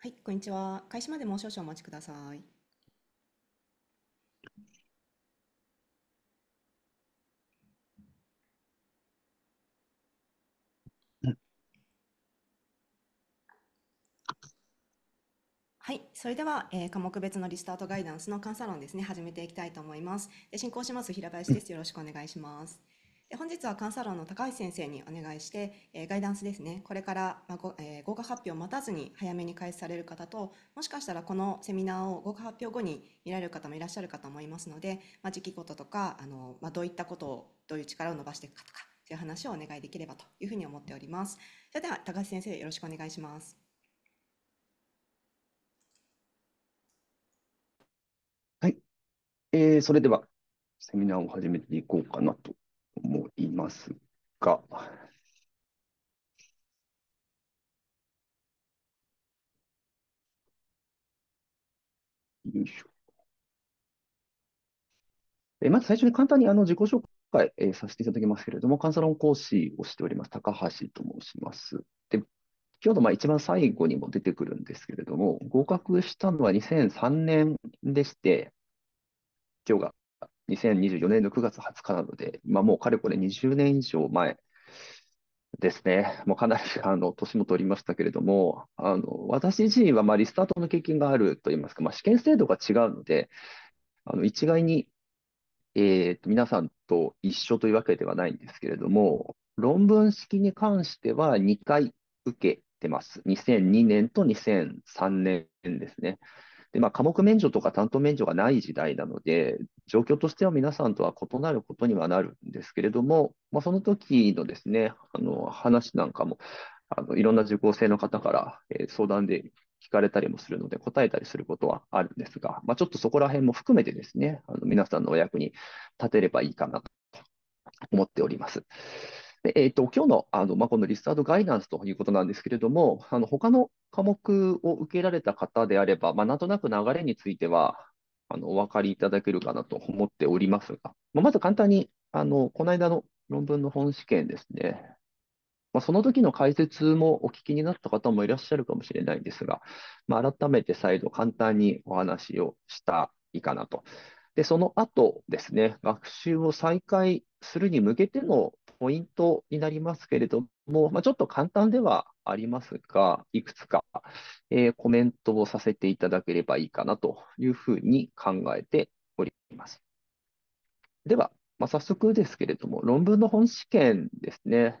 はい、こんにちは。開始までもう少々お待ちください。はい。それでは、えー、科目別のリスタートガイダンスの監査論ですね、始めていきたいと思います。で進行します、平林です。よろしくお願いします。本日は監査論の高橋先生にお願いして、えー、ガイダンスですね、これから、まあごえー、合格発表を待たずに早めに開始される方と、もしかしたらこのセミナーを合格発表後に見られる方もいらっしゃるかと思いますので、まあ、時期ごととか、あのまあ、どういったことを、どういう力を伸ばしていくかとか、という話をお願いできればというふうに思っております。それでは高橋先生、よろしくお願いします。はい。えー、それでは、セミナーを始めていこうかなと思いますが、よいしょ。えまず最初に簡単にあの自己紹介、えさせていただきますけれども、カンサロン講師をしております、高橋と申します。で今日のまあ一番最後にも出てくるんですけれども、合格したのは2003年でして、今日が2024年の9月20日なので、まあ、もうかれこれ20年以上前ですね、もうかなりあの年も取りましたけれども、あの私自身はまあリスタートの経験があるといいますか、まあ、試験制度が違うので、あの一概に、えー、と皆さんと一緒というわけではないんですけれども、論文式に関しては2回受けてます。2002年と2003年ですね。で、まあ、科目免除とか担当免除がない時代なので、状況としては皆さんとは異なることにはなるんですけれども、まあ、その時のですね、あの話なんかも、あのいろんな受講生の方から、えー、相談で聞かれたりもするので、答えたりすることはあるんですが、まあ、ちょっとそこら辺も含めてですね、あの皆さんのお役に立てればいいかなと思っております。で、えっと、今日の、あの、まあ、このリスタートガイダンスということなんですけれども、あの、他の科目を受けられた方であれば、まあ、なんとなく流れについては、あの、お分かりいただけるかなと思っておりますが、まあ、まず簡単に、あの、この間の論文の本試験ですね。まあ、その時の解説もお聞きになった方もいらっしゃるかもしれないんですが、まあ、改めて再度簡単にお話をしたいかなと。で、その後ですね、学習を再開するに向けてのポイントになりますけれども、まあ、ちょっと簡単ではありますが、いくつか、えー、コメントをさせていただければいいかなというふうに考えております。では、まあ、早速ですけれども、論文の本試験ですね。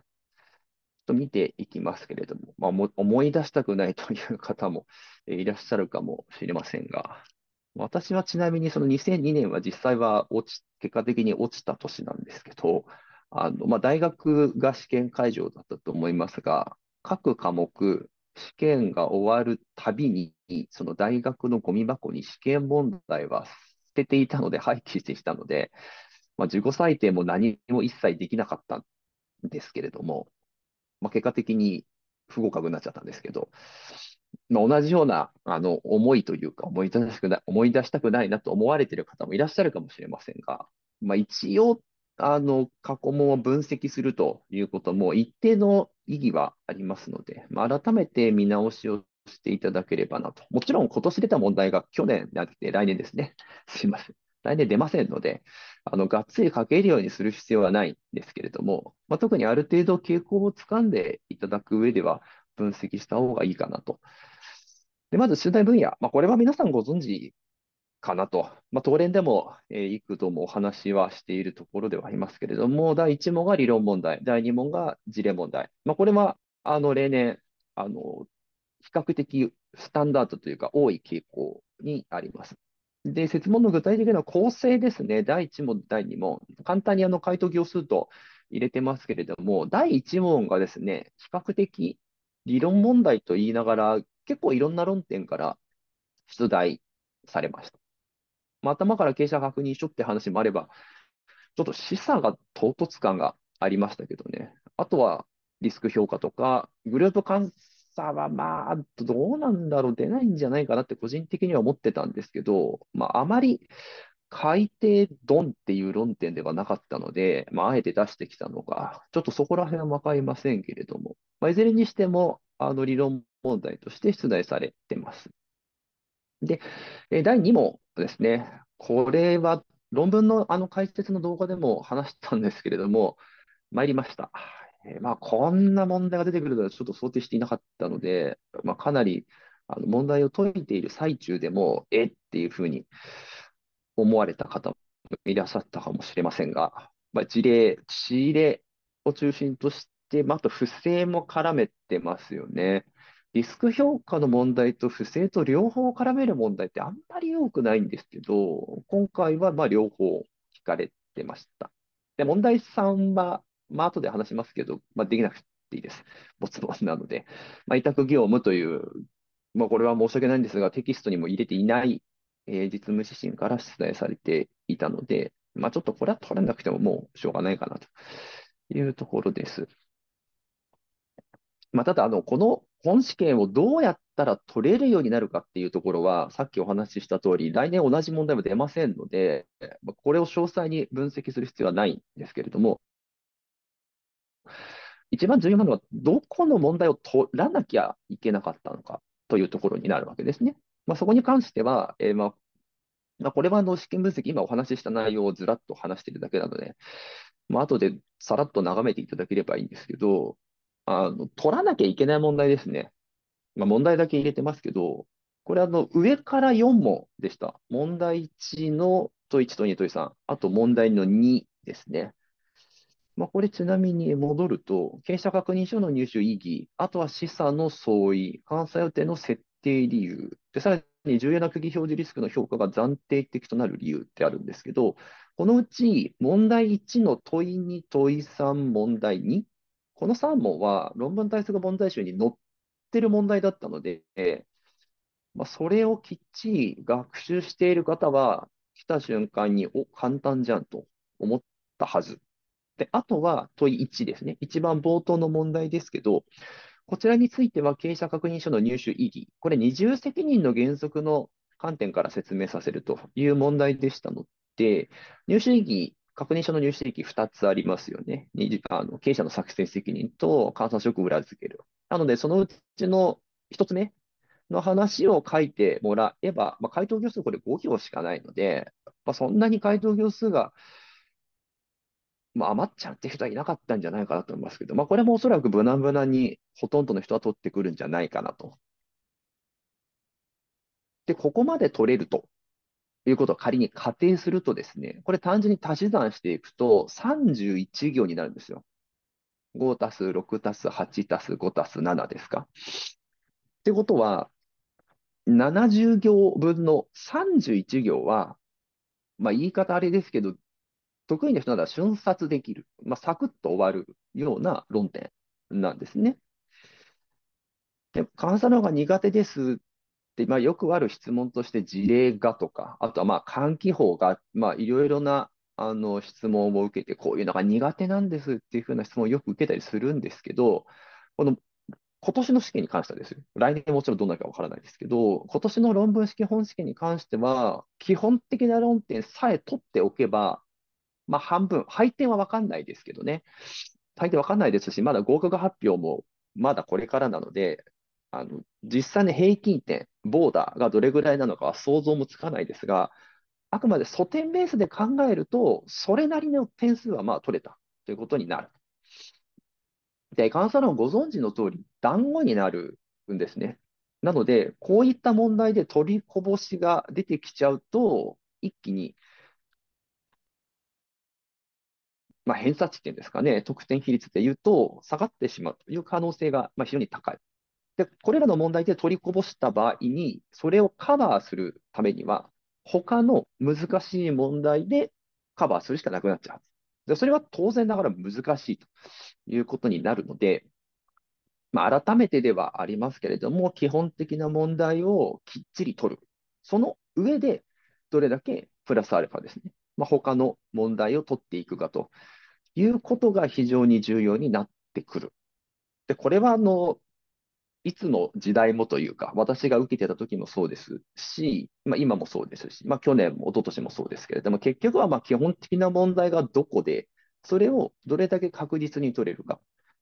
と見ていきますけれども、まあ、も思い出したくないという方もいらっしゃるかもしれませんが、私はちなみにその2002年は実際は落ち、結果的に落ちた年なんですけど、あの、まあ、大学が試験会場だったと思いますが、各科目、試験が終わるたびに、その大学のゴミ箱に試験問題は捨てていたので、廃棄してきたので、まあ、自己採点も何も一切できなかったんですけれども、まあ、結果的に不合格になっちゃったんですけど、まあ、同じようなあの思いというか思い出したくない、思い出したくないなと思われている方もいらっしゃるかもしれませんが、まあ、一応あの、過去問を分析するということも一定の意義はありますので、まあ、改めて見直しをしていただければなと。もちろん今年出た問題が去年なくて来年ですね。すいません。来年出ませんので、あの、がっつり書けるようにする必要はないんですけれども、まあ、特にある程度傾向をつかんでいただく上では分析した方がいいかなと。で、まず、集団分野。まあ、これは皆さんご存知かなと。まあ、東連でも、えー、幾度もお話はしているところではありますけれども、第1問が理論問題、第2問が事例問題。まあ、これは、あの、例年、あの、比較的スタンダードというか多い傾向にあります。で、設問の具体的な構成ですね。第1問、第2問。簡単にあの回答行数と入れてますけれども、第1問がですね、比較的理論問題と言いながら、結構いろんな論点から出題されました。まあ、頭から傾斜確認しって話もあれば、ちょっと示唆が唐突感がありましたけどね。あとはリスク評価とか、グループ監査はまあ、どうなんだろう、出ないんじゃないかなって個人的には思ってたんですけど、まあ、あまり改定ドンっていう論点ではなかったので、まあ、あえて出してきたのか、ちょっとそこら辺はわかりませんけれども、まあ、いずれにしても、あの理論問題として出題されてます。で、えー第2問ですね、これは論文のあの解説の動画でも話したんですけれども、参りました。えーまあ、こんな問題が出てくるとはちょっと想定していなかったので、まあ、かなりあの問題を解いている最中でも、えっていうふうに思われた方もいらっしゃったかもしれませんが、まあ、事例、仕入れを中心として、まあ、あと不正も絡めてますよね。リスク評価の問題と不正と両方絡める問題ってあんまり多くないんですけど、今回はまあ両方聞かれてました。で、問題3は、まあ後で話しますけど、まあ、できなくていいです。没ツなので、まあ、委託業務という、まあ、これは申し訳ないんですが、テキストにも入れていない、えー、実務指針から出題されていたので、まあ、ちょっとこれは取らなくてももうしょうがないかなというところです。まあ、ただあの、この本試験をどうやったら取れるようになるかっていうところは、さっきお話しした通り、来年同じ問題も出ませんので、これを詳細に分析する必要はないんですけれども、一番重要なのは、どこの問題を取らなきゃいけなかったのかというところになるわけですね。まあ、そこに関しては、えー、まあまあ、これはあの試験分析、今お話しした内容をずらっと話しているだけなので、まあ後でさらっと眺めていただければいいんですけど、あの、取らなきゃいけない問題ですね。まあ、問題だけ入れてますけど、これあの、上から4問でした。問題1の問1と2と3、あと問題の2ですね。まあ、これちなみに戻ると、経営者確認書の入手意義、あとは資産の相違、監査予定の設定理由、でさらに重要な区議表示リスクの評価が暫定的となる理由ってあるんですけど、このうち問題1の問い2、問3、問題2この3問は論文対策問題集に載ってる問題だったので、まあ、それをきっちり学習している方は、来た瞬間に、お、簡単じゃんと思ったはず。で、あとは問い1ですね。一番冒頭の問題ですけど、こちらについては経営者確認書の入手意義、これ二重責任の原則の観点から説明させるという問題でしたので、入手意義確認書の入手歴2つありますよね。あの経営者の作成責任と監査職を裏付ける。なので、そのうちの1つ目の話を書いてもらえば、まあ、回答行数これ5行しかないので、まあ、そんなに回答行数が、まあ、余っちゃうって人はいなかったんじゃないかなと思いますけど、まあ、これもおそらく無難無難にほとんどの人は取ってくるんじゃないかなと。で、ここまで取れるということを仮に仮定するとですね、これ単純に足し算していくと31行になるんですよ。5たす6たす8たす5たす7ですか。ってことは、70行分の31行は、まあ、言い方あれですけど、得意な人なら瞬殺できる、まあ、サクッと終わるような論点なんですね。で、関数の方が苦手ですで、まあ、よくある質問として事例がとか、あとはまあ換気法が、まあ、いろいろなあの質問を受けて、こういうのが苦手なんですっていうふうな質問をよく受けたりするんですけど、この今年の試験に関してはです来年もちろんどうなるかわからないですけど、今年の論文式本試験に関しては、基本的な論点さえ取っておけば、まあ、半分、配点はわかんないですけどね、大抵わかんないですし、まだ合格発表もまだこれからなので、あの実際の平均点、ボーダーがどれぐらいなのかは想像もつかないですが、あくまで素点ベースで考えると、それなりの点数はまあ取れたということになる。で、監査論ご存知の通り、団子になるんですね。なので、こういった問題で取りこぼしが出てきちゃうと、一気に、まあ、偏差値っていうんですかね、得点比率でいうと、下がってしまうという可能性が非常に高い。で、これらの問題で取りこぼした場合に、それをカバーするためには、他の難しい問題でカバーするしかなくなっちゃう。で、それは当然ながら難しいということになるので、まあ、改めてではありますけれども、基本的な問題をきっちり取る。その上で、どれだけプラスアルファですね。まあ、他の問題を取っていくかということが非常に重要になってくる。で、これはあの、いつの時代もというか、私が受けてた時もそうですし、まあ、今もそうですし、まあ、去年も一昨年もそうですけれども、結局はま基本的な問題がどこで、それをどれだけ確実に取れるか。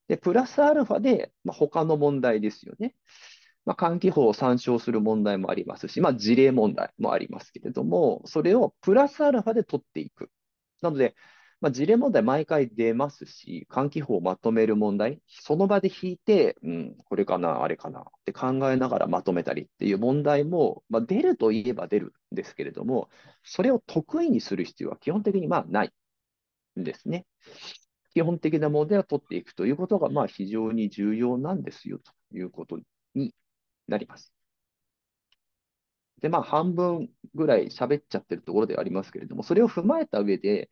で、プラスアルファで、ま他の問題ですよね。まあ、換気法を参照する問題もありますし、まあ、事例問題もありますけれども、それをプラスアルファで取っていく。なので、まあ、事例問題毎回出ますし、換気法をまとめる問題、その場で引いて、うん、これかな、あれかなって考えながらまとめたりっていう問題も、まあ、出るといえば出るんですけれども、それを得意にする必要は基本的にまあないんですね。基本的な問題を取っていくということが、まあ、非常に重要なんですよということになります。で、まあ、半分ぐらい喋っちゃってるところではありますけれども、それを踏まえた上で、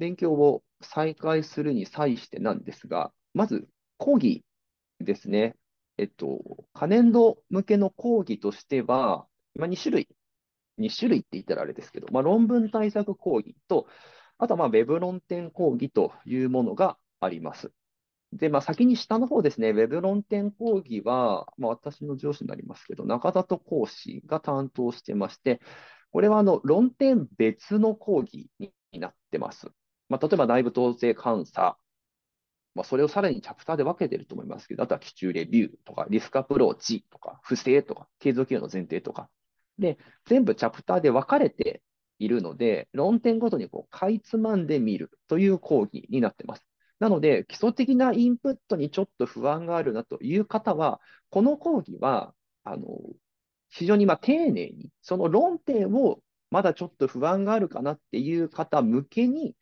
勉強を再開するに際してなんですが、まず講義ですね。えっと、可燃度向けの講義としては、まあ、2種類、2種類って言ったらあれですけど、まあ、論文対策講義と、あとはまあウェブ論点講義というものがあります。で、まあ、先に下の方ですね、ウェブ論点講義は、まあ、私の上司になりますけど、中里講師が担当してまして、これはあの論点別の講義になってます。まあ、例えば内部統制監査、まあ、それをさらにチャプターで分けてると思いますけど、あとは基中レビューとか、リスクアプローチとか、不正とか、継続企業の前提とか。で、全部チャプターで分かれているので、論点ごとにこうかいつまんでみるという講義になってます。なので、基礎的なインプットにちょっと不安があるなという方は、この講義は、あの、非常にま丁寧に、その論点をまだちょっと不安があるかなっていう方向けに、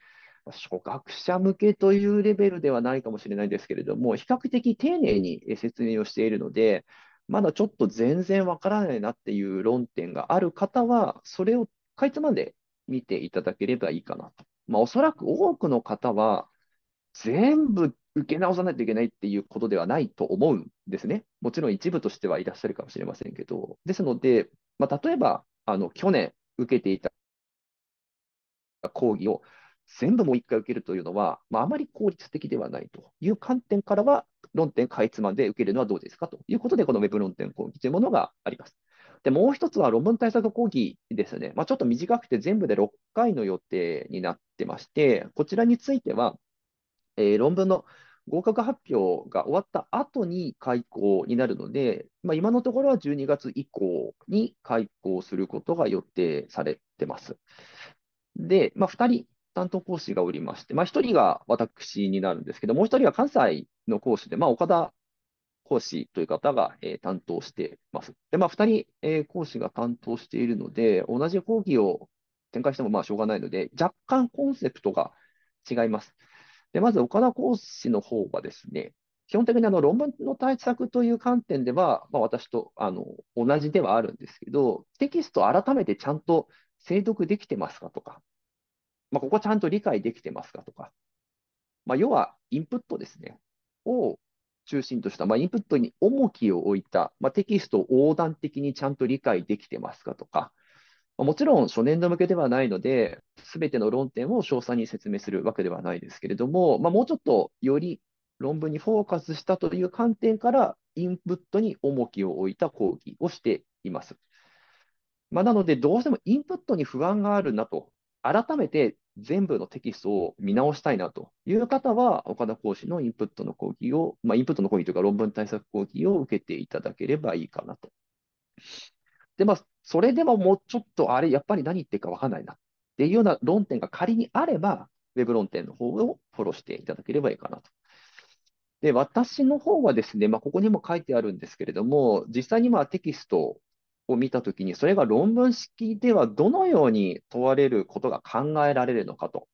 初学者向けというレベルではないかもしれないですけれども、比較的丁寧に説明をしているので、まだちょっと全然わからないなっていう論点がある方は、それをかいつまんで見ていただければいいかなと。まあ、おそらく多くの方は、全部受け直さないといけないっていうことではないと思うんですね。もちろん一部としてはいらっしゃるかもしれませんけど。ですので、まあ、例えば、あの去年受けていた講義を全部もう一回受けるというのは、まあ、あまり効率的ではないという観点からは、論点かいつまんで受けるのはどうですかということで、この Web 論点講義というものがあります。で、もう一つは論文対策講義ですね。まあ、ちょっと短くて全部で6回の予定になってまして、こちらについては、えー、論文の合格発表が終わった後に開講になるので、まあ、今のところは12月以降に開講することが予定されてます。で、まあ、2人担当講師がおりまして、まあ、1人が私になるんですけど、もう1人は関西の講師で、まあ、岡田講師という方が、えー、担当してます。で、まあ、2人、えー、講師が担当しているので、同じ講義を展開してもまあしょうがないので、若干コンセプトが違います。で、まず岡田講師の方はですね、基本的にあの論文の対策という観点では、まあ、私とあの同じではあるんですけど、テキストを改めてちゃんと精読できてますかとか、まあ、ここちゃんと理解できてますかとか、まあ、要はインプットですね、を中心とした、まあ、インプットに重きを置いた、まあ、テキストを横断的にちゃんと理解できてますかとか、まあ、もちろん初年度向けではないので、すべての論点を詳細に説明するわけではないですけれども、まあ、もうちょっとより論文にフォーカスしたという観点から、インプットに重きを置いた講義をしています。まあ、なので、どうしてもインプットに不安があるなと改めて全部のテキストを見直したいなという方は、岡田講師のインプットの講義を、まあ、インプットの講義というか論文対策講義を受けていただければいいかなと。で、まあ、それでももうちょっと、あれ、やっぱり何言ってるかわかんないなっていうような論点が仮にあれば、ウェブ論点の方をフォローしていただければいいかなと。で、私の方はですね、まあ、ここにも書いてあるんですけれども、実際にまあテキストを見たときに、それが論文式ではどのように問われることが考えられるのかと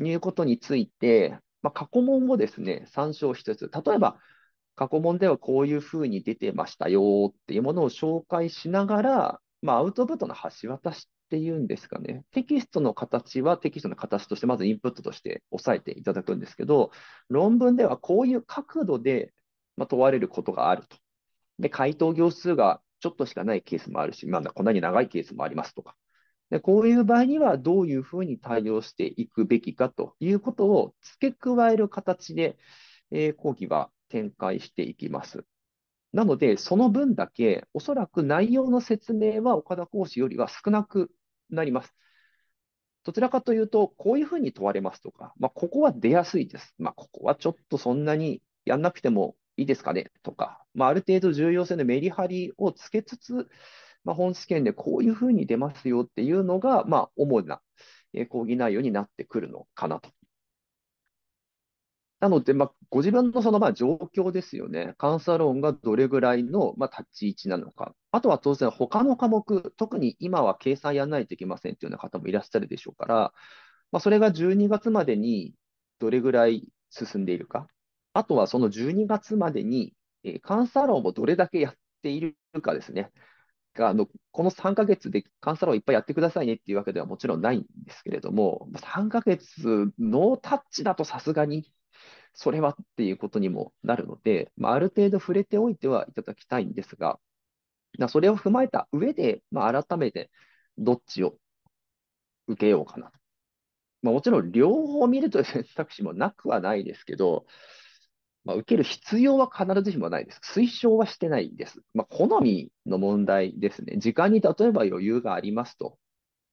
いうことについて、まあ、過去問をですね、参照しつつ、例えば過去問ではこういうふうに出てましたよっていうものを紹介しながら、まあ、アウトプットの橋渡しっていうんですかね、テキストの形はテキストの形として、まずインプットとして押さえていただくんですけど、論文ではこういう角度で問われることがあると。で、回答行数がちょっとしかないケースもあるし、まあ、こんなに長いケースもありますとか。でこういう場合にはどういうふうに対応していくべきかということを付け加える形で、えー、講義は展開していきます。なので、その分だけ、おそらく内容の説明は岡田講師よりは少なくなります。どちらかというと、こういうふうに問われますとか、まあ、ここは出やすいです。まあ、ここはちょっとそんなにやんなくてもいいですかねとか、まあ、ある程度重要性のメリハリをつけつつ、まあ、本試験でこういうふうに出ますよっていうのが、まあ、主な講義内容になってくるのかなと。なので、まあ、ご自分のそのまあ状況ですよね。監査論がどれぐらいのまあ立ち位置なのか。あとは当然、他の科目、特に今は計算やらないといけませんというような方もいらっしゃるでしょうから、まあ、それが12月までにどれぐらい進んでいるか。あとはその12月までに、えー、監査論をどれだけやっているかですね。あのこの3ヶ月で監査論をいっぱいやってくださいねっていうわけではもちろんないんですけれども、3ヶ月ノータッチだとさすがにそれはっていうことにもなるので、まあ、ある程度触れておいてはいただきたいんですが、それを踏まえた上で、まあ、改めてどっちを受けようかなと。まあ、もちろん両方見るという選択肢もなくはないですけど、まあ、受ける必要は必ずしもないです。推奨はしてないです。まあ、好みの問題ですね。時間に例えば余裕がありますと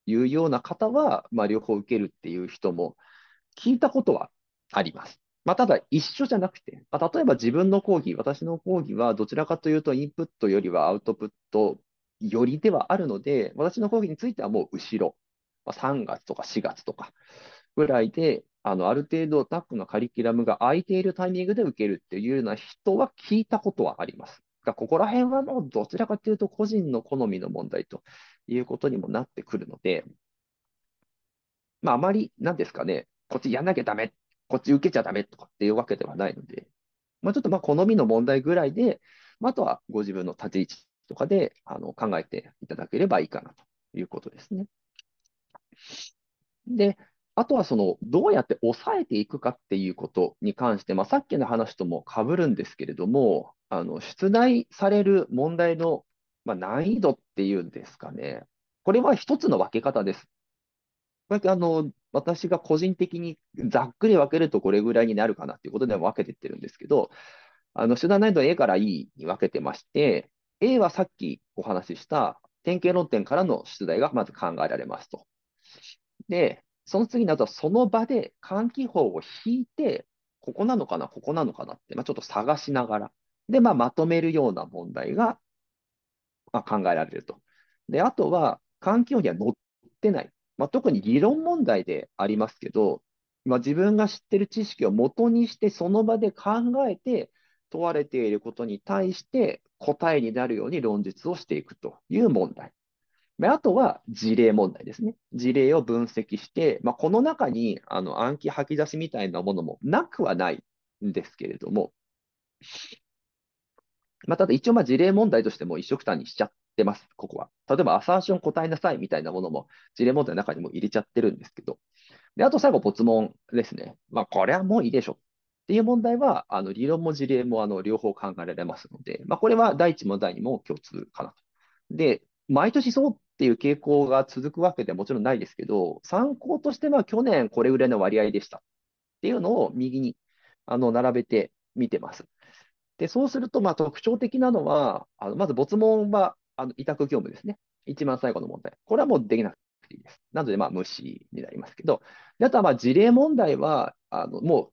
いうような方は、まあ、両方受けるっていう人も聞いたことはあります。まあ、ただ、一緒じゃなくて、まあ、例えば自分の講義、私の講義はどちらかというと、インプットよりはアウトプットよりではあるので、私の講義についてはもう後ろ、まあ、3月とか4月とかぐらいで、あの、ある程度タックのカリキュラムが空いているタイミングで受けるっていうような人は聞いたことはあります。が、ここら辺はもうどちらかというと個人の好みの問題ということにもなってくるので、まあ、あまり、なんですかね、こっちやんなきゃダメ、こっち受けちゃダメとかっていうわけではないので、まあ、ちょっとまあ好みの問題ぐらいで、まあ、あとはご自分の立ち位置とかであの考えていただければいいかなということですね。で、あとはそのどうやって抑えていくかっていうことに関して、まあ、さっきの話ともかぶるんですけれども、あの出題される問題の、まあ、難易度っていうんですかね、これは一つの分け方です。こあの私が個人的にざっくり分けるとこれぐらいになるかなっていうことで分けてってるんですけど、あの出題難易度 A から E に分けてまして、A はさっきお話しした典型論点からの出題がまず考えられますと。で、その次などはその場で換気法を引いて、ここなのかな、ここなのかなって、まあ、ちょっと探しながら、で、まあ、まとめるような問題が、まあ、考えられると。で、あとは、換気法には載ってない。まあ、特に理論問題でありますけど、まあ、自分が知ってる知識を元にして、その場で考えて、問われていることに対して答えになるように論述をしていくという問題。あとは事例問題ですね。事例を分析して、まあ、この中にあの暗記吐き出しみたいなものもなくはないんですけれども、まあ、ただ一応まあ事例問題としても一緒くたにしちゃってます、ここは。例えばアサーション答えなさいみたいなものも事例問題の中にも入れちゃってるんですけど、であと最後、没問ですね。まあ、これはもういいでしょっていう問題は、あの理論も事例もあの両方考えられますので、まあ、これは第1問、第2問共通かなと。で、毎年そうっていう傾向が続くわけではもちろんないですけど、参考としては去年これぐらいの割合でしたっていうのを右にあの並べてみてます。で、そうするとまあ特徴的なのは、あのまず没問はあの委託業務ですね。一番最後の問題。これはもうできなくていいです。なのでまあ無視になりますけど、であとはまあ事例問題は、あのもう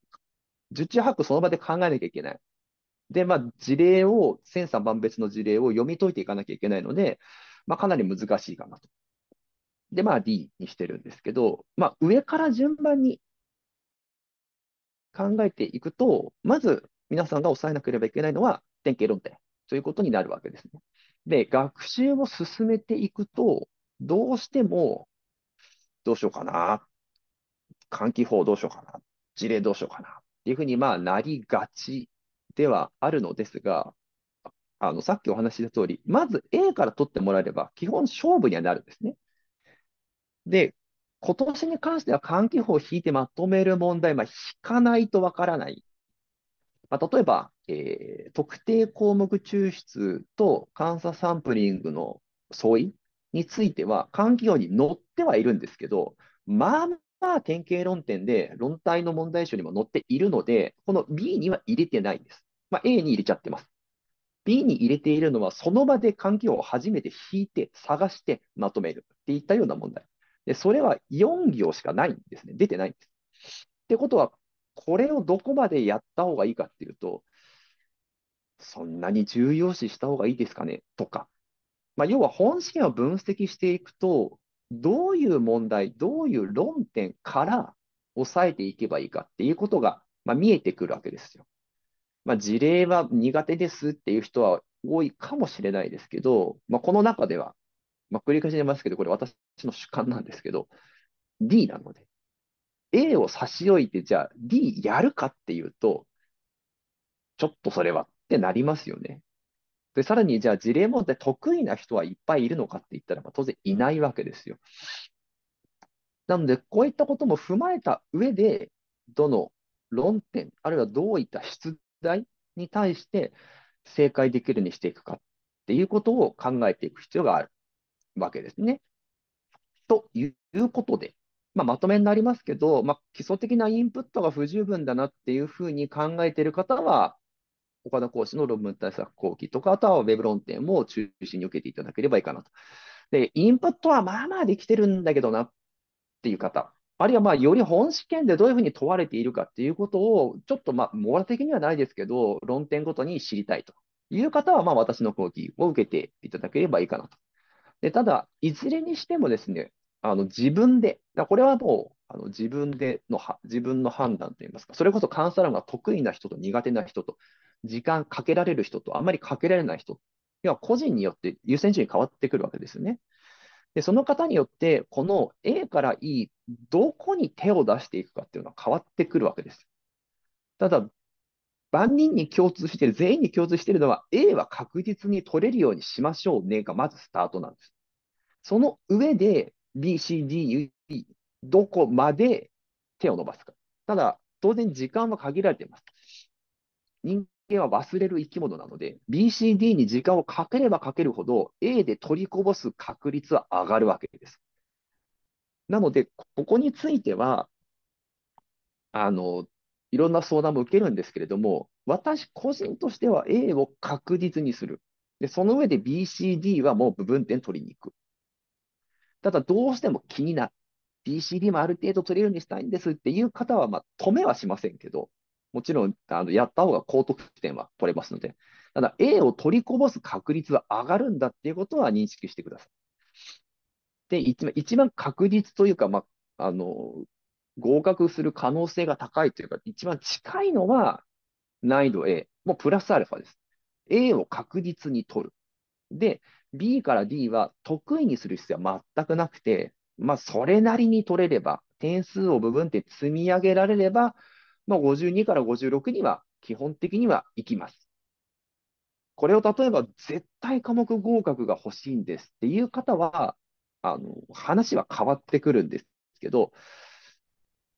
受注把握その場で考えなきゃいけない。で、まあ、事例を、千差万別の事例を読み解いていかなきゃいけないので、まあ、かなり難しいかなと。で、まあ D にしてるんですけど、まあ、上から順番に考えていくと、まず皆さんが抑えなければいけないのは典型論点ということになるわけですね。で、学習を進めていくと、どうしても、どうしようかな。換気法どうしようかな。事例どうしようかな。っていうふうに、まあ、なりがちではあるのですが、あの、さっきお話しした通り、まず A から取ってもらえれば、基本勝負にはなるんですね。で、今年に関しては換気法を引いてまとめる問題、まあ、引かないとわからない。まあ、例えば、えー、特定項目抽出と監査サンプリングの相違については、換気法に載ってはいるんですけど、まあまあ典型論点で論体の問題集にも載っているので、この B には入れてないんです。まあ、A に入れちゃってます。B に入れているのは、その場で環境を初めて引いて、探して、まとめるっていったような問題。でそれは4行しかないんですね。出てないんです。ってことは、これをどこまでやった方がいいかっていうと、そんなに重要視した方がいいですかねとか、まあ、要は本心を分析していくと、どういう問題、どういう論点から押さえていけばいいかっていうことが、まあ、見えてくるわけですよ。まあ、事例は苦手ですっていう人は多いかもしれないですけど、まあ、この中では、まあ、繰り返しにますけど、これ私の主観なんですけど、D なので、A を差し置いて、じゃあ D やるかっていうと、ちょっとそれはってなりますよね。で、さらに、じゃあ事例問題得意な人はいっぱいいるのかって言ったら、まあ、当然いないわけですよ。なので、こういったことも踏まえた上で、どの論点、あるいはどういった出題に対して正解できるにしていくかっていうことを考えていく必要があるわけですね。ということで、まあ、まとめになりますけど、まあ、基礎的なインプットが不十分だなっていうふうに考えている方は、岡田講師の論文対策後期とか、あとはウェブ論点も中心に受けていただければいいかなと。で、インプットはまあまあできてるんだけどなっていう方あるいはまあより本試験でどういうふうに問われているかっていうことを、ちょっとまあ網羅的にはないですけど、論点ごとに知りたいという方は、まあ私の講義を受けていただければいいかなと。でただ、いずれにしてもですね、あの自分で、だこれはもうあの自分での自分の判断といいますか、それこそカ査ンサラが得意な人と苦手な人と、時間かけられる人とあんまりかけられない人、要は個人によって優先順位変わってくるわけですよね。で、その方によって、この A から E、どこに手を出していくかっていうのは変わってくるわけです。ただ、万人に共通している、全員に共通しているのは、A は確実に取れるようにしましょうねがまずスタートなんです。その上で、B、C、D、U、E、どこまで手を伸ばすか。ただ、当然時間は限られています。人間は忘れる生き物なので、BCD に時間をかければかけるほど、A で取りこぼす確率は上がるわけです。なので、ここについては、あの、いろんな相談も受けるんですけれども、私個人としては A を確実にする。で、その上で BCD はもう部分点取りに行く。ただ、どうしても気になる。BCD もある程度取れるようにしたいんですっていう方は、まあ、止めはしませんけど、もちろん、あのやった方が高得点は取れますので、ただ A を取りこぼす確率は上がるんだっていうことは認識してください。で、一番一番確率というか、まあ、あの、合格する可能性が高いというか、一番近いのは難易度 A、もうプラスアルファです。A を確実に取る。で、B から D は得意にする必要は全くなくて、まあ、それなりに取れれば、点数を部分って積み上げられれば、まあ、52から56には基本的には行きます。これを例えば絶対科目合格が欲しいんですっていう方は、あの話は変わってくるんですけど、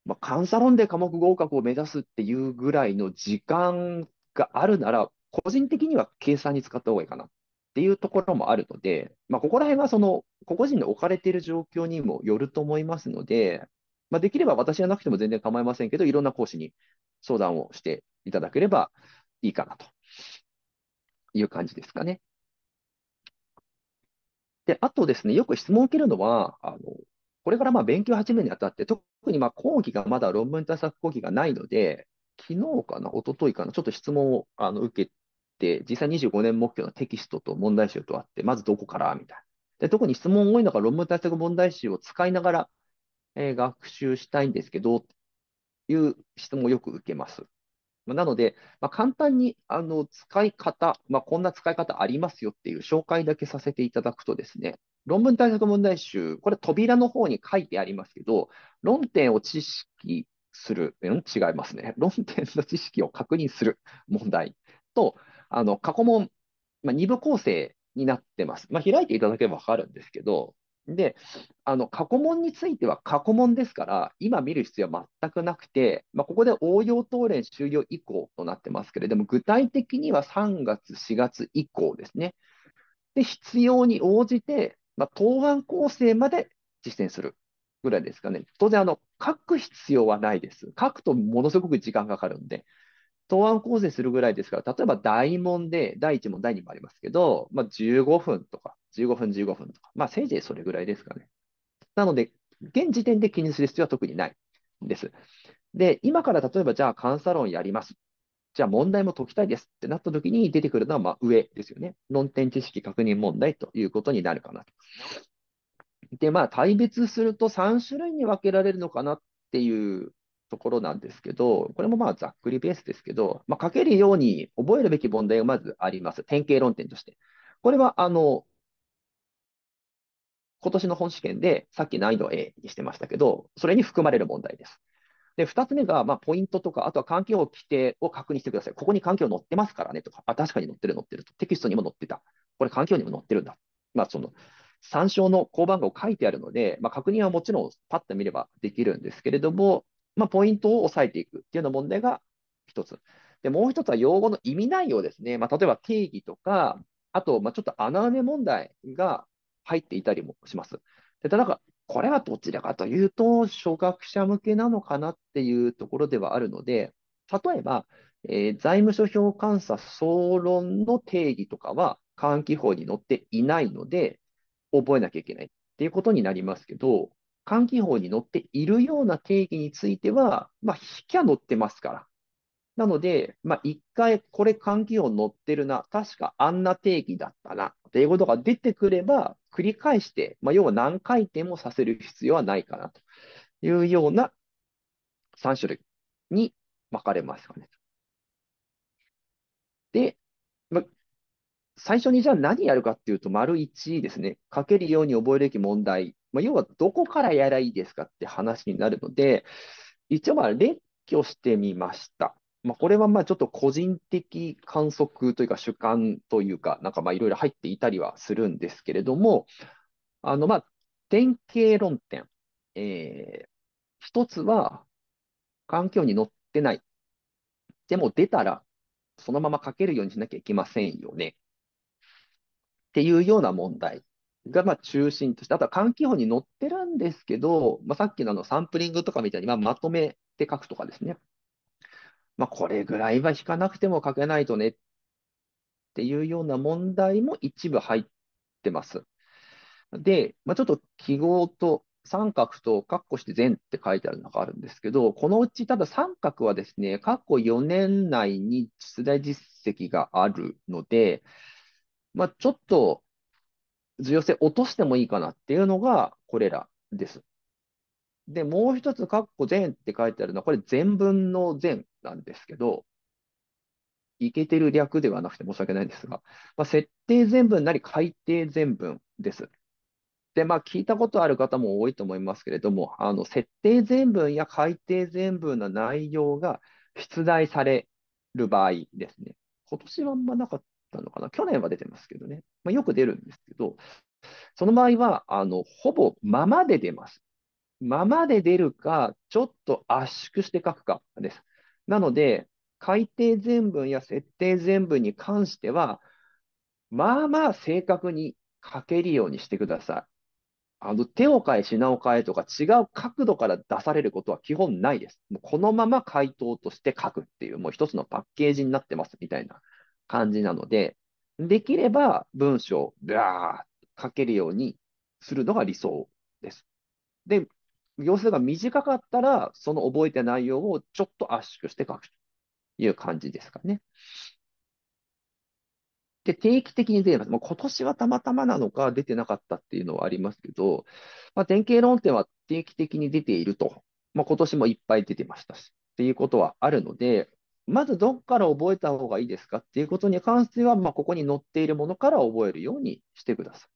まあ、監査論で科目合格を目指すっていうぐらいの時間があるなら、個人的には計算に使った方がいいかなっていうところもあるので、まあ、ここら辺はその個々人の置かれている状況にもよると思いますので、まあ、できれば私じゃなくても全然構いませんけど、いろんな講師に相談をしていただければいいかなという感じですかね。で、あとですね、よく質問を受けるのは、あのこれからまあ勉強始めるにあたって、特にまあ講義がまだ論文対策講義がないので、昨日かな、一昨日かな、ちょっと質問をあの受けて、実際25年目標のテキストと問題集とあって、まずどこからみたいな。で特に質問多いのが論文対策問題集を使いながらえー、学習したいんですけど、いう質問をよく受けます。なので、まあ、簡単にあの使い方、まあ、こんな使い方ありますよっていう紹介だけさせていただくとですね、論文対策問題集、これ扉の方に書いてありますけど、論点を知識する、うん、違いますね。論点の知識を確認する問題と、あの過去問、まあ、2部構成になってます。まあ、開いていただければ分かるんですけど、で、あの過去問については過去問ですから、今見る必要は全くなくて、まあ、ここで応用答練終了以降となってますけれども、具体的には3月、4月以降ですね。で、必要に応じて、まあ、答案構成まで実践するぐらいですかね。当然あの、書く必要はないです。書くとものすごく時間かかるんで。答案構成するぐらいですから、例えば大問で、第1問、第2問ありますけど、まあ、15分とか、15分、15分とか、まあ、せいぜいそれぐらいですかね。なので、現時点で気にする必要は特にないです。で、今から例えば、じゃあ、監査論やります。じゃあ、問題も解きたいですってなった時に出てくるのは、ま上ですよね。論点知識確認問題ということになるかなと。で、まあ、対別すると3種類に分けられるのかなっていうところなんですけど、これもまあざっくりベースですけど、まあ、書けるように覚えるべき問題がまずあります。典型論点として。これは、あの、今年の本試験で、さっき難易度 A にしてましたけど、それに含まれる問題です。で、2つ目が、まあ、ポイントとか、あとは環境規定を確認してください。ここに環境載ってますからねとか、あ、確かに載ってる載ってると。テキストにも載ってた。これ環境にも載ってるんだ。まあ、その、参照の項番号書いてあるので、まあ、確認はもちろんパッと見ればできるんですけれども、まあ、ポイントを押さえていくっていうような問題が1つ。で、もう1つは用語の意味内容ですね。まあ、例えば定義とか、あと、まあ、ちょっと穴埋め問題が入っていたりもします。で、ただ、これはどちらかというと、初学者向けなのかなっていうところではあるので、例えば、えー、財務諸表監査総論の定義とかは、換気法に載っていないので、覚えなきゃいけないっていうことになりますけど、換気法に載っているような定義については、まあ、引きは載ってますから。なので、まあ、一回これ換気法載ってるな、確かあんな定義だったな、英語とか出てくれば、繰り返して、まあ、要は何回転もさせる必要はないかなというような3種類に分かれますかね。で、まあ、最初にじゃあ何やるかっていうと、丸1ですね。書けるように覚えるべき問題。まあ、要はどこからやらいいですかって話になるので、一応まあ列挙してみました。まあ、これはまあちょっと個人的観測というか主観というか、なんかまいろいろ入っていたりはするんですけれども、あのまあ典型論点、えー、一つは環境に乗ってない。でも出たらそのまま書けるようにしなきゃいけませんよね。っていうような問題がまあ中心として、あとは環境に載ってるんですけど、まあ、さっきのあのサンプリングとかみたいにままとめて書くとかですね。まあ、これぐらいは引かなくても書けないとねっていうような問題も一部入ってます。で、まあ、ちょっと記号と三角と括弧して全って書いてあるのがあるんですけど、このうちただ三角はですね、括弧4年内に出題実績があるので、まあ、ちょっと重要性落としてもいいかなっていうのがこれらです。で、もう一つ、っこ全って書いてあるのは、これ全文の全なんですけど、いけてる略ではなくて申し訳ないんですが、まあ、設定全文なり改定全文です。で、まあ、聞いたことある方も多いと思いますけれども、あの設定全文や改定全文の内容が出題される場合ですね。今年はあんまなかったのかな。去年は出てますけどね。まあ、よく出るんですけど、その場合は、あのほぼままで出ます。ままで出るか、ちょっと圧縮して書くかです。なので、改定全文や設定全文に関しては、まあまあ正確に書けるようにしてください。あの手を変え、品を変えとか違う角度から出されることは基本ないです。もうこのまま回答として書くっていう、もう一つのパッケージになってますみたいな感じなので、できれば文章をダーッと書けるようにするのが理想です。で、するが短かったら、その覚えた内容をちょっと圧縮して書くという感じですかね。で、定期的に出ます。もう今年はたまたまなのか出てなかったっていうのはありますけど、まあ、典型論点は定期的に出ていると。まあ、今年もいっぱい出てましたし、っていうことはあるので、まずどっから覚えた方がいいですかっていうことに関しては、まあ、ここに載っているものから覚えるようにしてください。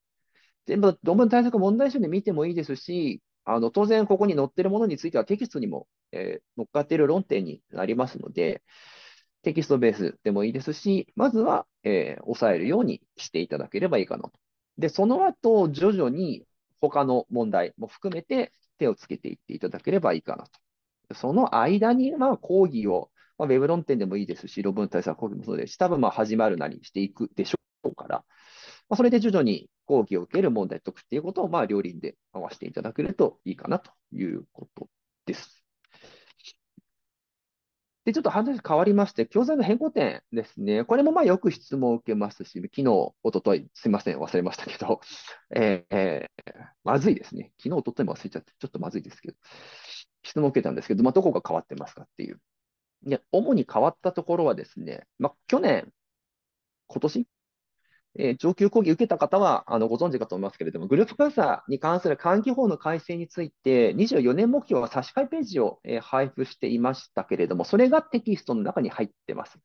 全部、論文対策問題集で見てもいいですし、あの、当然ここに載ってるものについてはテキストにも、えー、乗っかっている論点になりますので、テキストベースでもいいですし、まずは、えー、抑えるようにしていただければいいかなと。で、その後、徐々に他の問題も含めて手をつけていっていただければいいかなと。その間に、まあ、講義を、まあ、ウェブ論点でもいいですし、論文対策講義もそうですし、多分まあ始まるなりしていくでしょうから、まあ、それで徐々に講義を受ける問題解くっていうことを、まあ、両輪で合わせていただけるといいかなということです。で、ちょっと話変わりまして、教材の変更点ですね。これもまあよく質問を受けますし、昨日、一昨日すいません、忘れましたけど、えー、えまずいですね。昨日、一昨日も忘れちゃって、ちょっとまずいですけど、質問を受けたんですけど、まあ、どこが変わってますかっていう。で、主に変わったところはですね、まあ、去年、今年えー、上級講義受けた方はあのご存知かと思いますけれども、グループ監査に関する換気法の改正について、24年目標は差し替えページを、えー、配布していましたけれども、それがテキストの中に入ってます。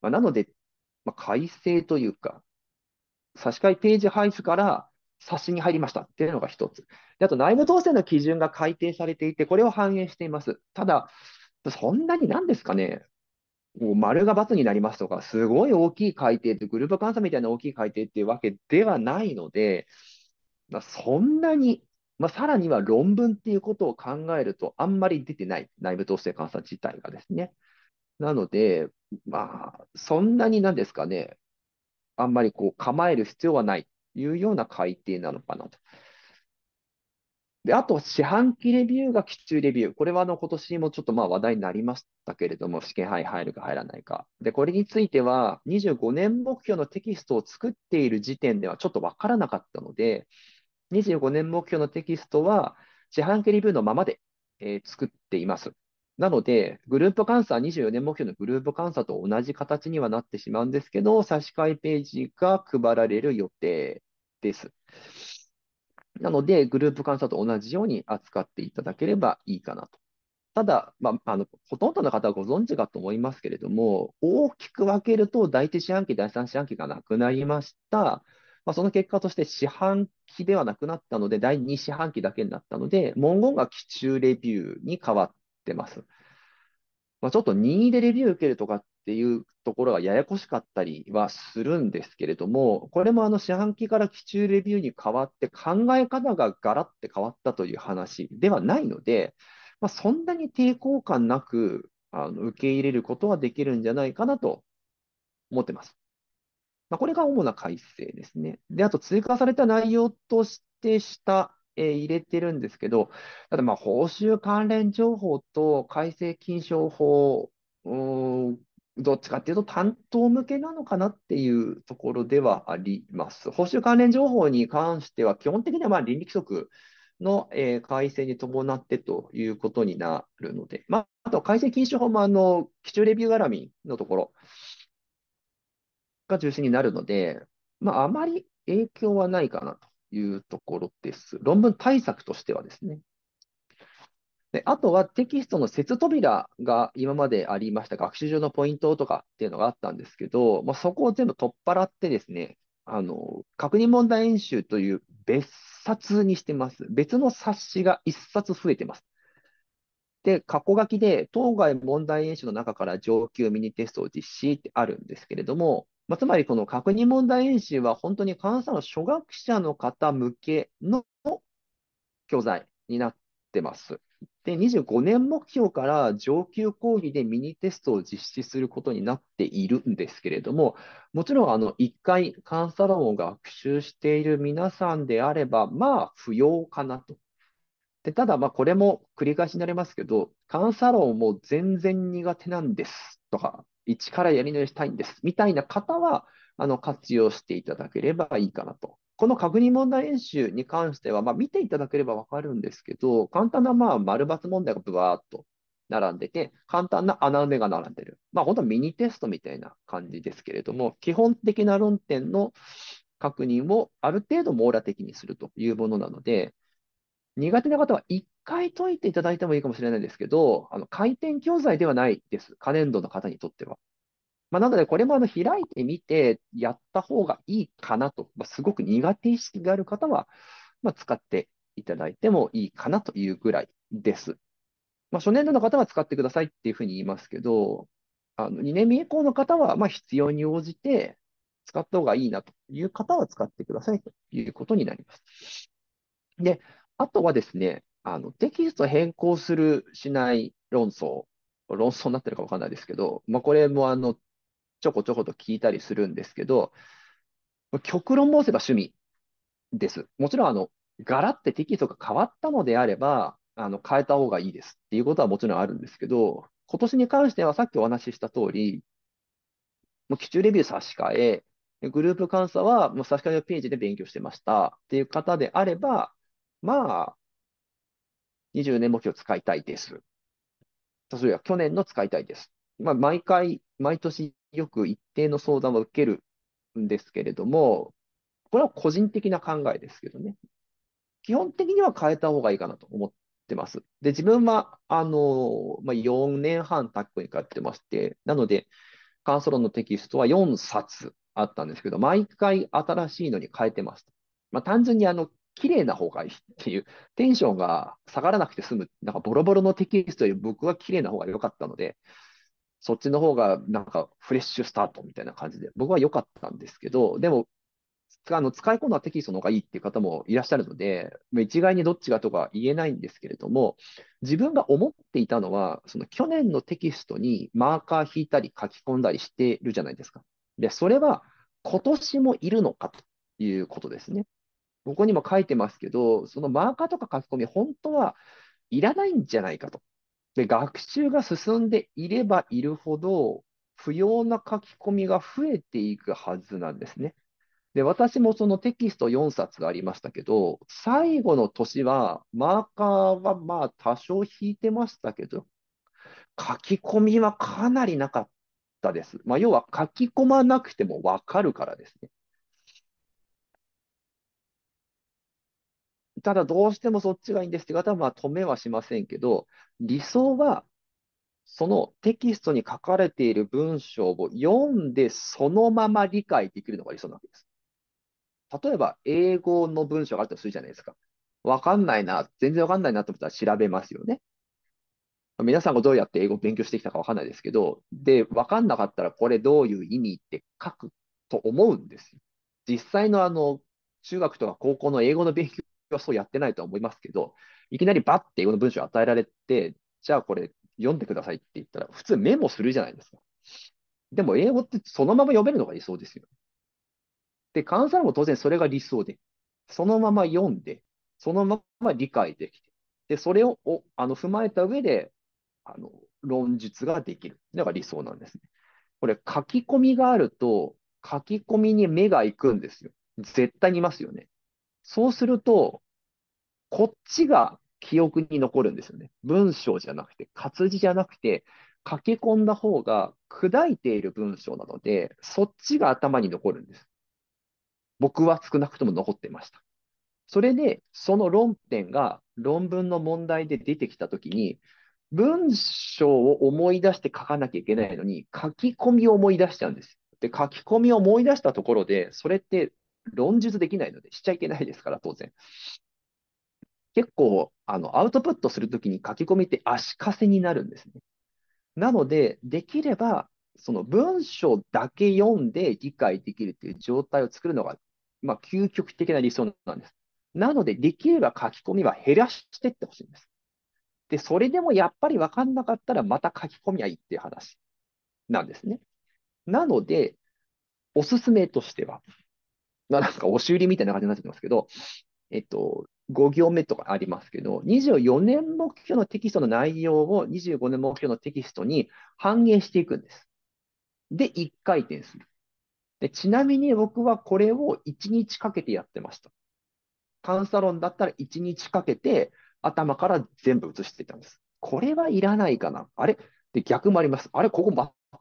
まあ、なので、まあ、改正というか、差し替えページ配布から冊子に入りましたっていうのが一つ。であと、内部統制の基準が改定されていて、これを反映しています。ただ、そんなに何ですかね、もう丸が×になりますとか、すごい大きい改定って、グループ監査みたいな大きい改定っていうわけではないので、まあ、そんなに、まあ、さらには論文っていうことを考えると、あんまり出てない、内部統制監査自体がですね。なので、まあ、そんなになんですかね、あんまりこう構える必要はないというような改定なのかなと。で、あと、四半期レビューが期中レビュー。これはあの今年もちょっとまあ話題になりましたけれども、試験範囲入るか入らないか。で、これについては、25年目標のテキストを作っている時点ではちょっとわからなかったので、25年目標のテキストは、四半期レビューのままで、えー、作っています。なので、グループ監査、24年目標のグループ監査と同じ形にはなってしまうんですけど、差し替えページが配られる予定です。なので、グループ監査と同じように扱っていただければいいかなと。ただ、まあ、あのほとんどの方はご存知かと思いますけれども、大きく分けると、第1四半期、第3四半期がなくなりました。まあ、その結果として、四半期ではなくなったので、第2四半期だけになったので、文言が基中レビューに変わってます。まあ、ちょっと任意でレビュー受けるとかっっていうところがややこしかったりはするんですけれども、これもあの四半期から基中レビューに変わって考え方がガラって変わったという話ではないので、まあ、そんなに抵抗感なくあの受け入れることはできるんじゃないかなと思ってます。まあ、これが主な改正ですね。で、あと追加された内容としてした、えー、入れてるんですけど、ただま報酬関連情報と改正禁止法どっちかっていうと担当向けなのかなっていうところではあります。報酬関連情報に関しては、基本的にはま倫理規則の、え改正に伴ってということになるので、まあ、あと改正禁止法もあの基中レビュー絡みのところが中心になるので、まあ、あまり影響はないかなというところです。論文対策としてはですね。で、あとはテキストの接扉が今までありました学習上のポイントとかっていうのがあったんですけど、まあ、そこを全部取っ払ってですね、あの、確認問題演習という別冊にしてます。別の冊子が1冊増えてます。で、過去書きで、当該問題演習の中から上級ミニテストを実施ってあるんですけれども、まあ、つまりこの確認問題演習は本当に監査の初学者の方向けの教材になってます。で、25年目標から上級講義でミニテストを実施することになっているんですけれども、もちろんあの1回監査論を学習している皆さんであれば、まあ不要かなと。でただ、これも繰り返しになりますけど、監査論も全然苦手なんですとか、一からやり直したいんですみたいな方はあの活用していただければいいかなとこの確認問題演習に関しては、まあ、見ていただければわかるんですけど、簡単なまあ丸抜問題がぶわーっと並んでて、簡単な穴埋めが並んでる。まあ、本当ミニテストみたいな感じですけれども、基本的な論点の確認をある程度網羅的にするというものなので、苦手な方は1回解いていただいてもいいかもしれないんですけど、あの回転教材ではないです。可燃度の方にとっては。まあ、なので、これもあの開いてみて、やった方がいいかなと、まあ、すごく苦手意識がある方は、まあ、使っていただいてもいいかなというぐらいです。まあ、初年度の方は使ってくださいっていうふうに言いますけど、あの2年目以降の方はまあ必要に応じて使った方がいいなという方は使ってくださいということになります。で、あとはですね、あのテキスト変更する、しない論争、論争になってるかわかんないですけど、まあ、これもあのちょこちょこと聞いたりするんですけど、極論申せば趣味です。もちろん、あの、柄ってテキストが変わったのであれば、あの、変えた方がいいですっていうことはもちろんあるんですけど、今年に関してはさっきお話しした通り、もう基中レビュー差し替え、グループ監査はもう差し替えのページで勉強してましたっていう方であれば、まあ、20年目標使いたいです。例えば去年の使いたいです。まあ、毎回、毎年よく一定の相談を受けるんですけれども、これは個人的な考えですけどね。基本的には変えた方がいいかなと思ってます。で、自分は、あの、まあ、4年半タックに通ってまして、なので、カ想ソのテキストは4冊あったんですけど、毎回新しいのに変えてます。まあ、単純にあの、綺麗な方がいいっていう、テンションが下がらなくて済む、なんかボロボロのテキストより僕は綺麗な方が良かったので、そっちの方がなんかフレッシュスタートみたいな感じで、僕は良かったんですけど、でも、あの使い込んだテキストの方がいいっていう方もいらっしゃるので、一概にどっちがとか言えないんですけれども、自分が思っていたのは、その去年のテキストにマーカー引いたり書き込んだりしてるじゃないですか。で、それは今年もいるのかということですね。ここにも書いてますけど、そのマーカーとか書き込み、本当はいらないんじゃないかと。で、学習が進んでいればいるほど、不要な書き込みが増えていくはずなんですね。で、私もそのテキスト4冊ありましたけど、最後の年は、マーカーはまあ多少引いてましたけど、書き込みはかなりなかったです。まあ、要は書き込まなくてもわかるからですね。ただどうしてもそっちがいいんですって方は、まあ、止めはしませんけど、理想は、そのテキストに書かれている文章を読んで、そのまま理解できるのが理想なわけです。例えば、英語の文章があったとするじゃないですか。わかんないな、全然わかんないなと思ったら調べますよね。皆さんがどうやって英語を勉強してきたかわかんないですけど、で、わかんなかったらこれどういう意味って書くと思うんです。実際のあの、中学とか高校の英語の勉強はそうやってないとは思いますけど、いきなりバッて英語の文章を与えられて、じゃあこれ読んでくださいって言ったら、普通メモするじゃないですか。でも英語ってそのまま読めるのが理想ですよ。で、関西も当然それが理想で、そのまま読んで、そのまま理解できて、で、それをあの踏まえた上で、あの、論述ができるのが理想なんですね。これ、書き込みがあると、書き込みに目が行くんですよ。絶対にいますよね。そうすると、こっちが記憶に残るんですよね。文章じゃなくて、活字じゃなくて、書き込んだ方が砕いている文章なので、そっちが頭に残るんです。僕は少なくとも残ってました。それで、その論点が論文の問題で出てきたときに、文章を思い出して書かなきゃいけないのに、書き込みを思い出しちゃうんです。で、書き込みを思い出したところで、それって論述できないので、しちゃいけないですから、当然。結構、あの、アウトプットするときに書き込みって足かせになるんですね。なので、できれば、その文章だけ読んで理解できるという状態を作るのが、まあ、究極的な理想なんです。なので、できれば書き込みは減らしていってほしいんです。で、それでもやっぱり分かんなかったら、また書き込みはいいっていう話なんですね。なので、おすすめとしては、なんか、押し売りみたいな感じになってますけど、えっと、5行目とかありますけど、24年目標のテキストの内容を25年目標のテキストに反映していくんです。で、1回転する。でちなみに僕はこれを1日かけてやってました。カンサロンだったら1日かけて頭から全部移していたんです。これはいらないかな。あれで逆もあります。あれここ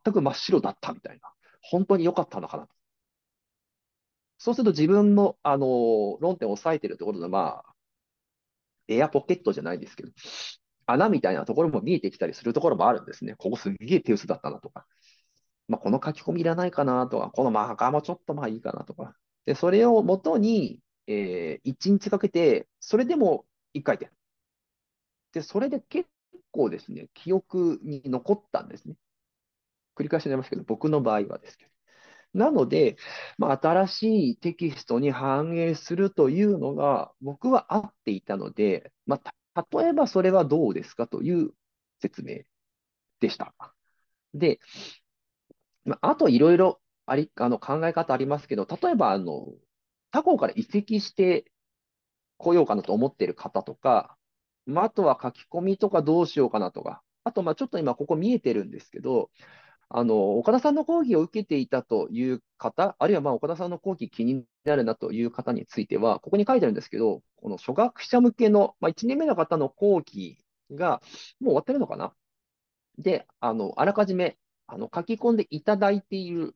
全く真っ白だったみたいな。本当に良かったのかなそうすると自分の、あのー論点を抑えてるってことの、まあ、エアポケットじゃないですけど、穴みたいなところも見えてきたりするところもあるんですね。ここすげえ手薄だったなとか、まあ、この書き込みいらないかなとか、このマーカーもちょっとまあいいかなとか。で、それをもとに、えー、1日かけて、それでも1回転。で、それで結構ですね、記憶に残ったんですね。繰り返しになりますけど、僕の場合はですけど。なので、まあ、新しいテキストに反映するというのが僕は合っていたので、まあ、例えばそれはどうですかという説明でした。で、まあ、あといろいろありあの考え方ありますけど、例えばあの他校から移籍してこようかなと思っている方とか、まあ、あとは書き込みとかどうしようかなとか、あとまあちょっと今ここ見えてるんですけど、あの、岡田さんの講義を受けていたという方、あるいはまあ岡田さんの講義気になるなという方については、ここに書いてあるんですけど、この初学者向けの、まあ、1年目の方の講義がもう終わってるのかなで、あの、あらかじめあの書き込んでいただいている、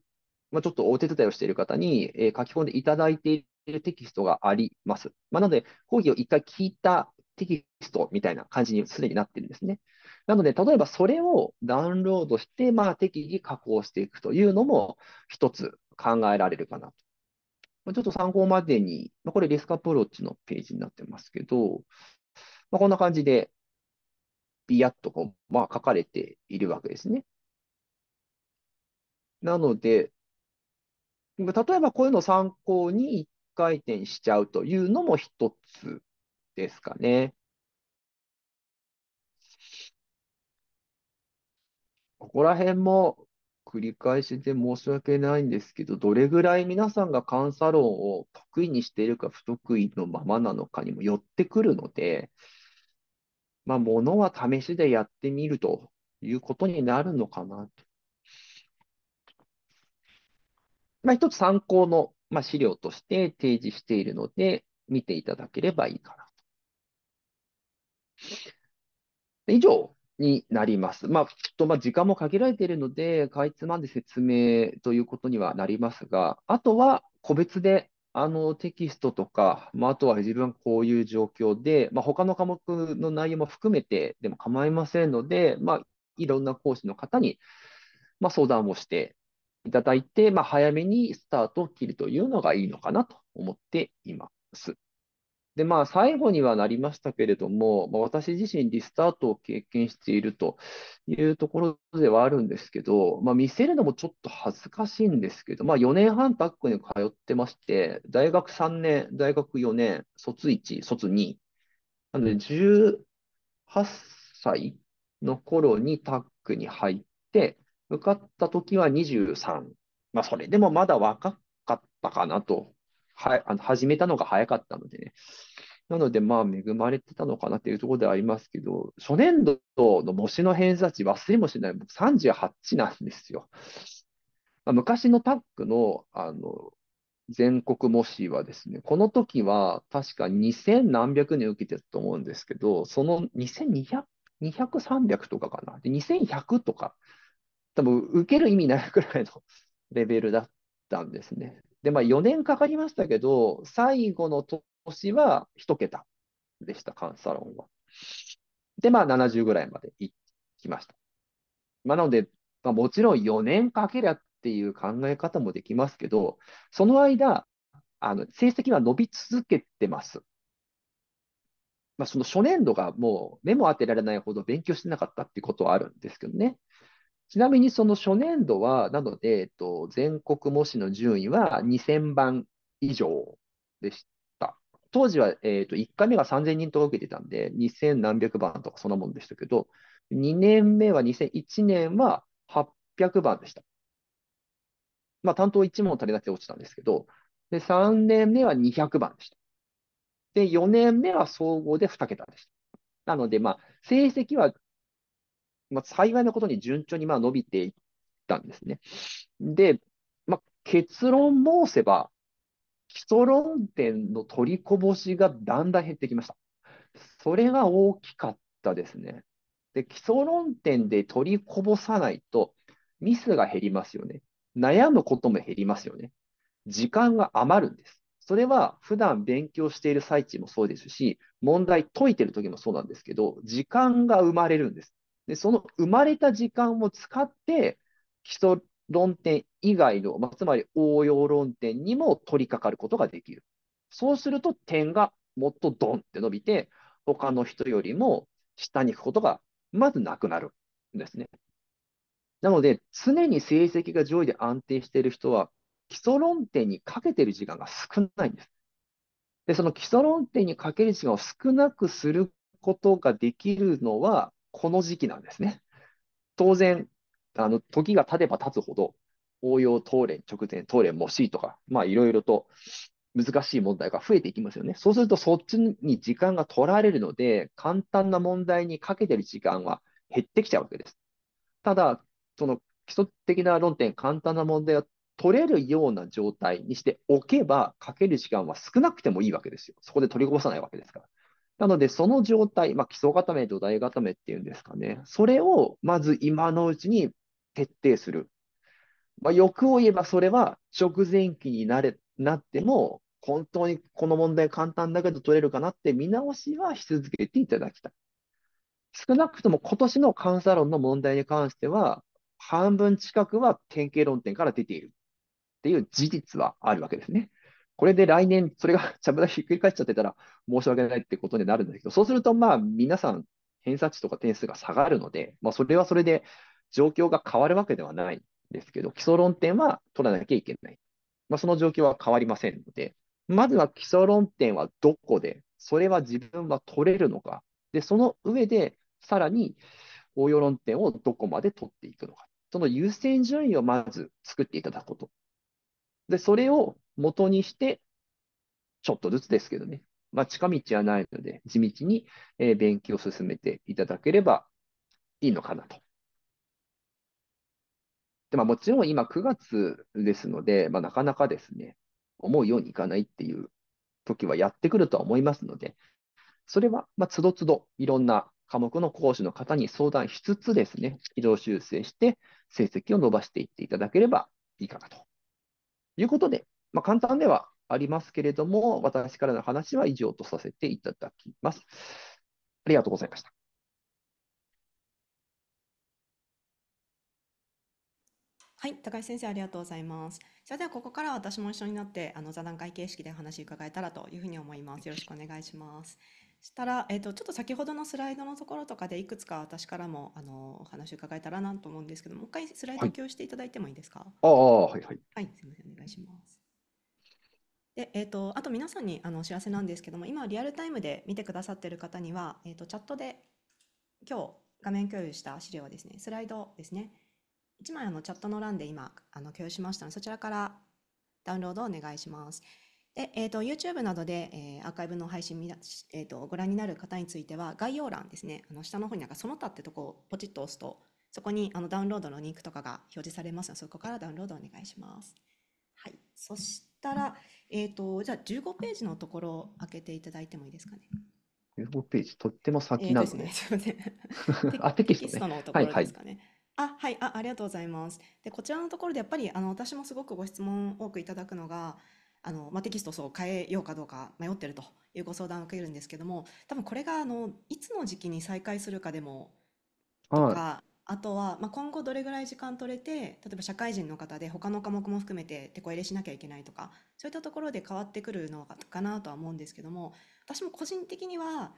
まあ、ちょっとお手伝いをしている方に、えー、書き込んでいただいているテキストがあります。まあ、なので、講義を1回聞いたテキストみたいな感じにすでになってるんですね。なので、例えばそれをダウンロードして、まあ、適宜加工していくというのも一つ考えられるかなと。ちょっと参考までに、これリスクアプローチのページになってますけど、まあ、こんな感じで、ビヤッとこう、まあ、書かれているわけですね。なので、例えばこういうのを参考に一回転しちゃうというのも一つですかね。こら辺も繰り返しで申し訳ないんですけど、どれぐらい皆さんが監査論を得意にしているか不得意のままなのかにもよってくるので、まあ、ものは試しでやってみるということになるのかなと。まあ、一つ参考の、ま資料として提示しているので、見ていただければいいかなと。以上、になります。まあ、ちょっとまあ時間も限られているので、かいつまんで説明ということにはなりますが、あとは個別であのテキストとか、まあ、あとは自分こういう状況で、まあ、他の科目の内容も含めてでも構いませんので、まあ、いろんな講師の方に、まあ、相談をしていただいて、まあ、早めにスタートを切るというのがいいのかなと思っています。で、まあ、最後にはなりましたけれども、まあ、私自身リスタートを経験しているというところではあるんですけど、まあ、見せるのもちょっと恥ずかしいんですけど、まあ、4年半バックに通ってまして、大学3年、大学4年、卒1、卒2。なので、18歳の頃にタックに入って、受かった時は23。まあ、それでもまだ若かったかなとはあの始めたのが早かったのでね。なので、まあ、恵まれてたのかなっていうところではありますけど、初年度の模試の偏差値、忘れもしない、僕38なんですよ。ま昔のタックのあの全国模試はですね、この時は確か2000何百年受けてたと思うんですけど、その2200、200、300とかかな。で、2100とか、多分受ける意味ないくらいのレベルだったんですね。で、まあ、4年かかりましたけど、最後の年は1桁でした、カンサロンは。で、まあ、70ぐらいまで行きました。まあ、なので、まあ、もちろん4年かけりゃっていう考え方もできますけど、その間、あの成績は伸び続けてます。まあ、その初年度がもう目も当てられないほど勉強してなかったっていうことはあるんですけどね。ちなみにその初年度は、なので、えっと、全国模試の順位は2000番以上でした。当時は、えっと、1回目が3000人受けてたんで、2000何百番とかそんなもんでしたけど、2年目は2001年は800番でした。まあ、担当1問足りなくて落ちたんですけど、で、3年目は200番でした。で、4年目は総合で2桁でした。なので、まあ、成績はまあ、幸いなことに順調にまあ伸びていったんですね。で、まあ、結論申せば、基礎論点の取りこぼしがだんだん減ってきました。それが大きかったですね。で、基礎論点で取りこぼさないと、ミスが減りますよね。悩むことも減りますよね。時間が余るんです。それは普段勉強している最中もそうですし、問題解いてる時もそうなんですけど、時間が生まれるんです。で、その生まれた時間を使って、基礎論点以外の、まあ、つまり応用論点にも取り掛かることができる。そうすると点がもっとドンって伸びて、他の人よりも下に行くことがまずなくなるんですね。なので、常に成績が上位で安定している人は、基礎論点にかけてる時間が少ないんです。で、その基礎論点にかける時間を少なくすることができるのは、この時期なんですね。当然、あの時が経てば経つほど、応用当連、直前、当連もしとか、まあいろいろと難しい問題が増えていきますよね。そうすると、そっちに時間が取られるので、簡単な問題にかけてる時間は減ってきちゃうわけです。ただ、その基礎的な論点、簡単な問題を取れるような状態にしておけば、かける時間は少なくてもいいわけですよ。そこで取りこぼさないわけですから。なので、その状態、まあ、基礎固め、土台固めっていうんですかね。それを、まず今のうちに徹底する。まあ、欲を言えば、それは直前期になれ、なっても、本当にこの問題簡単だけど取れるかなって見直しはし続けていただきたい。少なくとも今年の監査論の問題に関しては、半分近くは典型論点から出ているっていう事実はあるわけですね。これで来年、それがちゃぶ台ひっくり返っちゃってたら申し訳ないってことになるんだけど、そうすると、まあ、皆さん、偏差値とか点数が下がるので、まあ、それはそれで状況が変わるわけではないんですけど、基礎論点は取らなきゃいけない。まあ、その状況は変わりませんので、まずは基礎論点はどこで、それは自分は取れるのか。で、その上で、さらに応用論点をどこまで取っていくのか。その優先順位をまず作っていただくこと。で、それを元にして、ちょっとずつですけどね、まあ、近道はないので、地道に、え勉強を進めていただければいいのかなと。でまあ、もちろん今9月ですので、まあ、なかなかですね、思うようにいかないっていう時はやってくるとは思いますので、それは、まつどつどいろんな科目の講師の方に相談しつつですね、軌道修正して成績を伸ばしていっていただければいいかなということで、まあ、簡単ではありますけれども、私からの話は以上とさせていただきます。ありがとうございました。はい、高橋先生ありがとうございます。それではここから私も一緒になってあの座談会形式でお話伺えたらというふうに思います。よろしくお願いします。したら、えーと、ちょっと先ほどのスライドのところとかでいくつか私からもあのお話伺えたらなと思うんですけどもう一回スライド共有していただいてもいいですか、はい、ああはいはい。はい、すみませんお願いします。で、えっ、ー、と、あと皆さんにあのお知らせなんですけども、今リアルタイムで見てくださっている方には、えっ、ー、と、チャットで今日画面共有した資料はですね、スライドですね。1枚あのチャットの欄で今あの共有しましたので、そちらからダウンロードお願いします。で、えっ、ー、と、YouTube などで、えー、アーカイブの配信みえっ、と、ご覧になる方については、概要欄ですね、あの下の方になんかその他ってとこをポチッと押すと、そこにあのダウンロードのリンクとかが表示されますので、そこからダウンロードお願いします。はい。そして、たら、えっ、ー、と、じゃあ15ページのところを開けていただいてもいいですかね。15ページ、とっても先なのですね。あ、テキスト、のところですかね。はいはいあはいあ、ありがとうございます。で、こちらのところでやっぱりあの私もすごくご質問多くいただくのが、あのまあ、テキストを変えようかどうか迷ってるというご相談を受けるんですけども、多分これがあのいつの時期に再開するかでもとか、はあとは、まあ、今後どれぐらい時間取れて、例えば社会人の方で他の科目も含めて手こ入れしなきゃいけないとか、そういったところで変わってくるのかなとは思うんですけども、私も個人的には、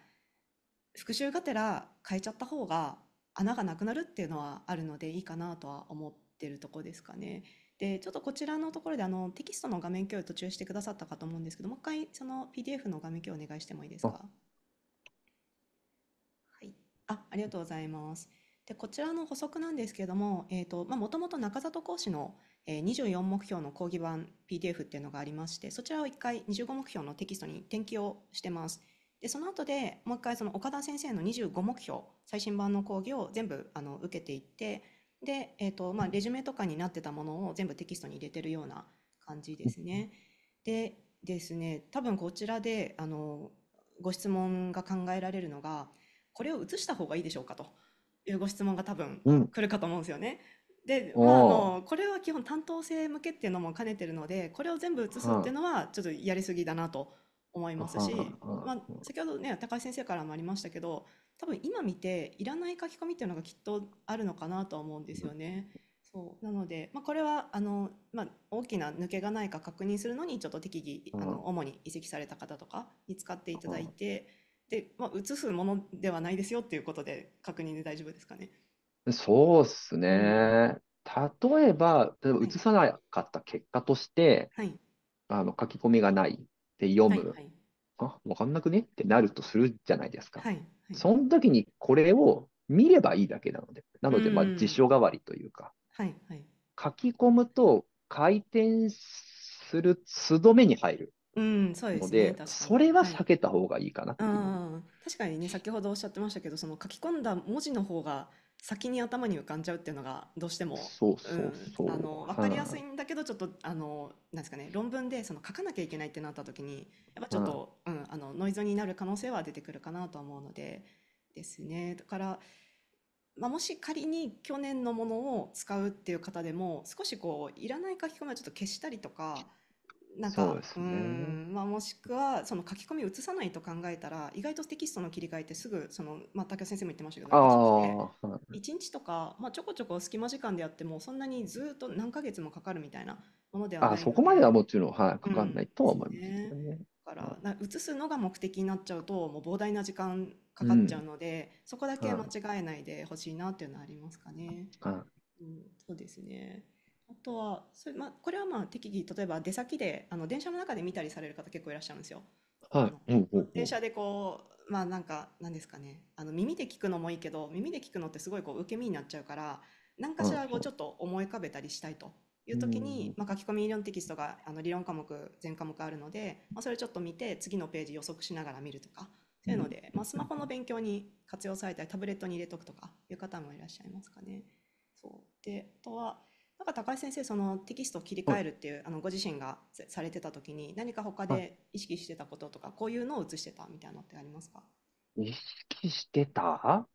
復習がてら変えちゃった方が穴がなくなるっていうのはあるのでいいかなとは思ってるとこですかね。で、ちょっとこちらのところであのテキストの画面共有途中してくださったかと思うんですけど、もう一回その PDF の画面共有お願いしてもいいですか。はい。あ、ありがとうございます。でこちらの補足なんですけれども、えーとまあ、もともと中里講師の24目標の講義版 PDF っていうのがありまして、そちらを1回25目標のテキストに転記をしてます。で、その後でもう1回その岡田先生の25目標、最新版の講義を全部あの受けていって、で、えーとまあ、レジュメとかになってたものを全部テキストに入れてるような感じですね。でですね、多分こちらであのご質問が考えられるのが、これを写した方がいいでしょうかと。いうご質問が多分来るかと思うんですよね。うん、で、まあ、あのこれは基本担当性向けっていうのも兼ねてるのでこれを全部移すっていうのはちょっとやりすぎだなと思いますし、まあ、先ほどね高井先生からもありましたけど多分今見ていらない書き込みっていうのがきっとあるのかなと思うんですよね。そうなので、まあ、これはあの、まあ、大きな抜けがないか確認するのにちょっと適宜あの主に移籍された方とかに使っていただいて。で、まあ、移すものではないですよっていうことで確認で大丈夫ですかね。そうっすね。例えば、例えば移さなかった結果として、はい、あの書き込みがないで読はい、む。はい、あ、分かんなくねってなるとするじゃないですか。はい、はい。その時にこれを見ればいいだけなので、なので、まあ、辞書代わりというか、はい、はい。書き込むと回転するつどめに入る。うん、そうでのすね、で、確かそに。れはは避い。けた方がいいかなっうていう。ん確かにね、先ほどおっしゃってましたけど、その書き込んだ文字の方が先に頭に浮かんじゃうっていうのがどうしても、そううそうん、あその、分かりやすいんだけど、ちょっと、あの、なんですかね、論文でその書かなきゃいけないってなった時に、やっぱちょっはと、うん、あの、ノイズになる可能性は出てくるかなと思うので、ですね。だから、まあ、もし仮に去年のものを使うっていう方でも少しこういらない書き込みはちょっと消したりとかなんか、ううん、まあ、もしくは、その書き込みを移さないと考えたら、意外とテキストの切り替えってすぐ、その、まあ、竹先生も言ってましたけど、1日とか、まあ、ちょこちょこ隙間時間でやっても、そんなにずっと何ヶ月もかかるみたいなものではないそこまではもちろん、はい、かかんないとはす思いますね。だかはら、な移すのが目的になっちゃうと、もう膨大な時間かかっちゃうので、そこだけ間違えないでほしいなっていうのはありますかね。はい。うん、そうですね。あとはそれ、まあ、これはまあ適宜例えば出先であの電車の中で見たりされる方結構いらっしゃるんですよ。はい。電車でこうまあなんかなんですかねあの耳で聞くのもいいけど耳で聞くのってすごいこう受け身になっちゃうから何かしらこうちょっと思い浮かべたりしたいという時に、まあ、書き込み理論テキストがあの理論科目全科目あるので、まあ、それちょっと見て次のページ予測しながら見るとかそういうので、まあ、スマホの勉強に活用されたりタブレットに入れとくとかいう方もいらっしゃいますかね。そうであとはなんか高橋先生、そのテキストを切り替えるっていう、あのご自身がされてた時に、何か他で意識してたこととか、こういうのを写してたみたいなのってありますか意識してた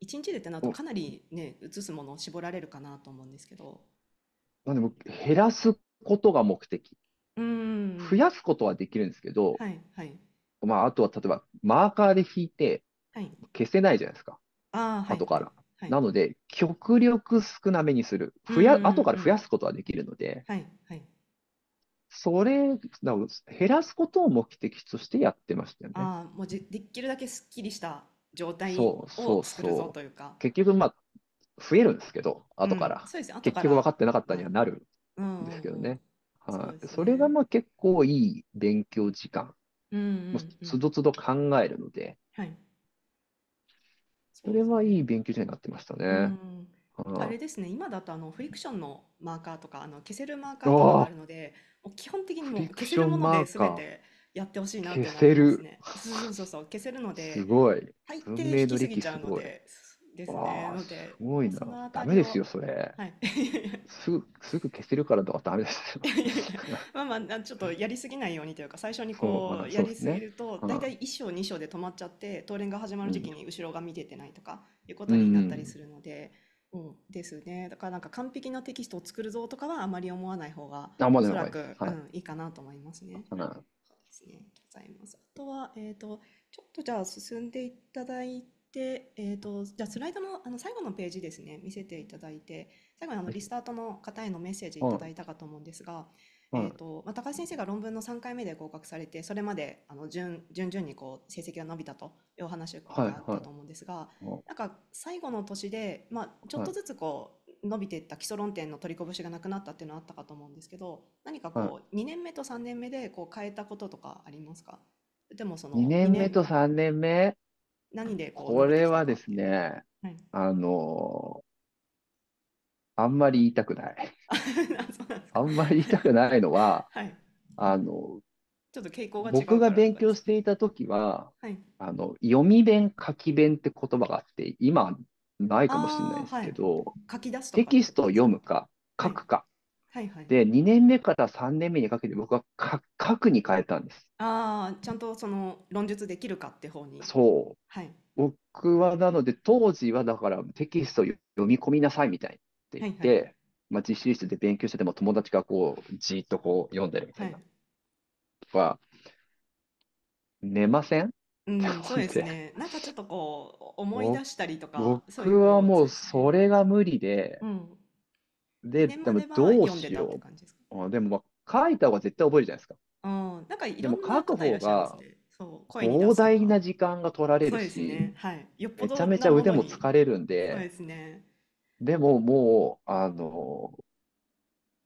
一日でってなると、かなりね、写すものを絞られるかなと思うんですけど。なんでも減らすことが目的。うん増やすことはできるんですけど、はいはい、まあ、あとは例えばマーカーで引いて消せないじゃないですか、はい、後から。なので、極力少なめにする。増や、後から増やすことはできるので、はいはい、それ、減らすことを目的としてやってましたよね。あもうできるだけすっきりした状態を作るぞというか。そうそうそう結局、まあ、増えるんですけど、後から。うん、そうです結局分かってなかったにはなるんですけどね。はい、それがまあ結構いい勉強時間、うんうつどつど考えるので、はい、それはいい勉強になってましたね。あれですね、今だとあのフリクションのマーカーとかあの消せるマーカーとかあるので、もう基本的にもう消せるものですべてやってほしいなって思いますね。消せる。そうそうそう、消せるので、すごい。入って引きすぎちゃうので、ですね。ので、すごいな。ダメですよ、それ。はい。すぐ、すぐ消せるからとかダメですよ。まあまあ、ちょっとやりすぎないようにというか、最初にこう、やりすぎると、うん大体一章、二章で止まっちゃって、トレンが始まる時期に後ろが見れてないとかいうことになったりするので、うん、ですね。だからなんか完璧なテキストを作るぞとかはあまり思わない方が、あ、まおそらばく、うはい。ん、いいかなと思いますね。うですね。ありがとうございます。あとは、えっと、ちょっとじゃあ進んでいただいで、えーと、じゃあスライドのあの最後のページですね見せていただいて最後にあのリスタートの方へのメッセージいただいたかと思うんですが、えーとまあ、高橋先生が論文の3回目で合格されてそれまであの順順々にこう成績が伸びたというお話があったと思うんですが、はいはい、なんか最後の年で、まあ、ちょっとずつこう、伸びていった基礎論点の取りこぼしがなくなったっていうのはあったかと思うんですけど何かこう、2年目と3年目でこう変えたこととかありますかでもその2年目と3年目何でこうこれはですね、はい、あのあんまり言いたくない あんまり言いたくないのは、はい、あのちょっと傾向が僕が勉強していた時は、はい、あの読み弁書き弁って言葉があって今ないかもしれないですけど、はい、テキストを読むか書くかはいはい。で、2年目から3年目にかけて僕はかくに変えたんです。ああ、ちゃんとその論述できるかって方に。そう。はい。僕はなので当時はだからテキスト読み込みなさいみたいって言って、はいはい、まあ、実習室で勉強してても友達がこうじっとこう読んでるみたいな。はい、は寝ませんうん、そうですね。なんかちょっとこう思い出したりとか。僕はもうそれが無理で、うん、で、ででもどうしよう。感でもまあ書いた方が絶対覚えるじゃないですか。うん、なんかでも書く方が膨大な時間が取られるし、ね。はい。よっぽめちゃめちゃ腕も疲れるんそうでで、すね。でももう、あの、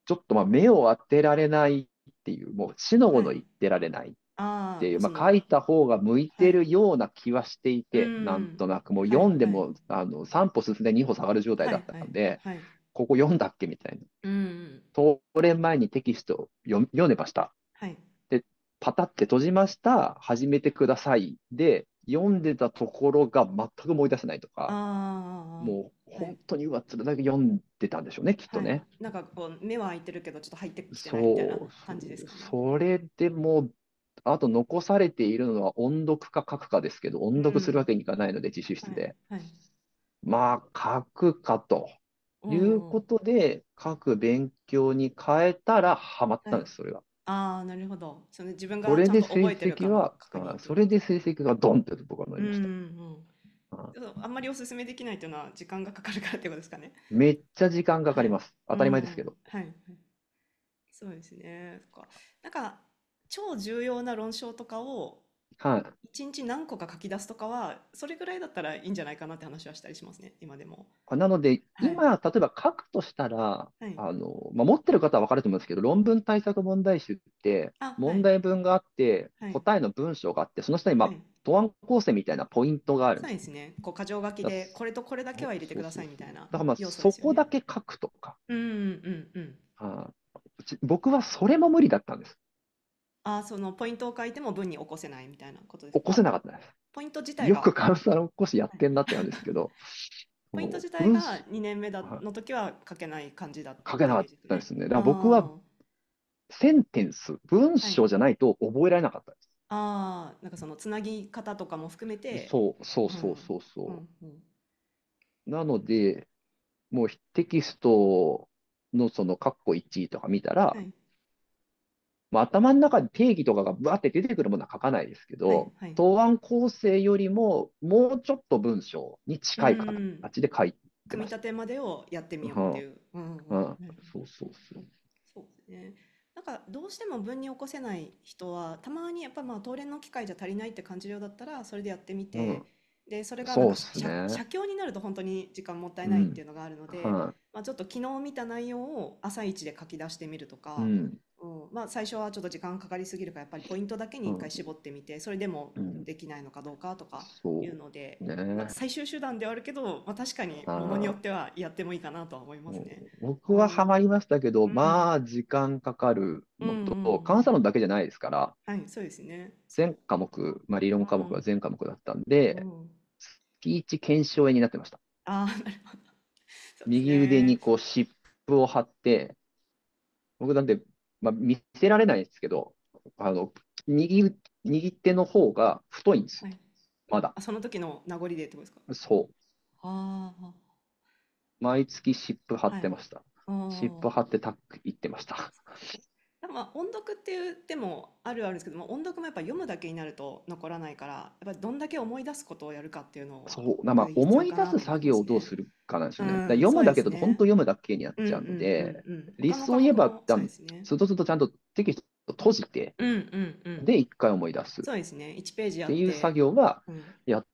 ちょっとまあ目を当てられないっていう、もう死のはもの言ってられないっていう、まあ、書いた方が向いてるような気はしていうて、なんとなくもう読んではい。もあの3歩進んで2歩下がる状態だったはのいで、はい。ここ読んだっけみたいな、うん、それ前にテキスト読読んでました、はい、でパタって閉じました始めてくださいで読んでたところが全く思い出せないとかもう本当にうわつらだけ読んでたんでしょうね、はい、きっとね、はい、なんかこう目は開いてるけどちょっと入ってきてないみたいな感じですか、ね、それでもあと残されているのは音読か書くかですけど音読するわけにいかないので、うん、自習室で、はい、まあ書くかということで、各勉強に変えたらハマったんです、それは。ああ、なるほど。その自分がそれで成績は、それで成績がドンって僕は思いました。あんまりおすすめできないというのは時間がかかるからってことですかね。めっちゃ時間かかります。当たり前ですけど。はい。そうですね。なんか超重要な論証とかをはい。一日何個か書き出すとかは、それぐらいだったらいいんじゃないかなって話はしたりしますね、今でも。なので、はい。今、例えば書くとしたら、はい。あの、まあ、持ってる方は分かると思うんですけど、論文対策問題集って、問題文があって、はい。答えの文章があって、その下に、まはあ、い。答案構成みたいなポイントがあるんそうですね。こう、箇条書きで、これとこれだけは入れてくださいみたいなだからまあ、そこだけ書くとか。うんうんうんあ僕はそれも無理だったんです。あそのポイントを書いても文に起こせないみたいなことですか起こせなかったです。ポイント自体よく関西の起こしやってんなってなんですけど、ポイント自体が2年目だの時は書けない感じだった、ね、書けなかったですね。だから僕はセンテンス、文章じゃないと覚えられなかったです。はい、ああ、なんかそのつなぎ方とかも含めて。そうそうそうそうそう。うんうんうんなので、もうテキストのその括弧1とか見たら、はい、まあ、頭の中に定義とかがぶわって出てくるものは書かないですけど、答案構成よりももうちょっと文章に近い形で書いて組み立てまでをやってみようっていう。そうそうそうそうねなんかどうしても文に起こせない人はたまにやっぱまあ当連の機会じゃ足りないって感じるようだったらそれでやってみて、うん、でそれがなんか写、ね、写経になると本当に時間もったいないっていうのがあるので、まあ、ちょっと昨日見た内容を朝一で書き出してみるとか、うん、うんまあ、最初はちょっと時間かかりすぎるからやっぱりポイントだけに1回絞ってみて、それでもできないのかどうかとかいうので、うんねまあ、最終手段ではあるけど、まあ、確かにものによってはやってもいいかなとは思いますね。僕はハマりましたけど、うん、まあ時間かかるのと、うんうん、監査論だけじゃないですから、はい、そうですね全科目、まあ、理論科目は全科目だったんで、ピーチ検証炎になってました。あなるほど、右腕にこう湿布を貼って僕なんてまあ、見せられないですけど、あの右右手の方が太いんですよ、はい、まだ。その時の名残でってことですかそう。あ毎月シップ貼ってました。湿、は、布、い、貼ってタック行ってました。まあ、音読っていうでもあるあるんですけども音読もやっぱ読むだけになると残らないからやっぱどんだけ思い出すことをやるかっていうのをそうまあ思い出す作業をどうするかなんですよね、うん、読むだけだと本当読むだけになっちゃうんで理想を言えばずっとずっとちゃんとテキスト閉じて、うんうんうん、で一回思い出すそうですね1ページやっていう作業はやっ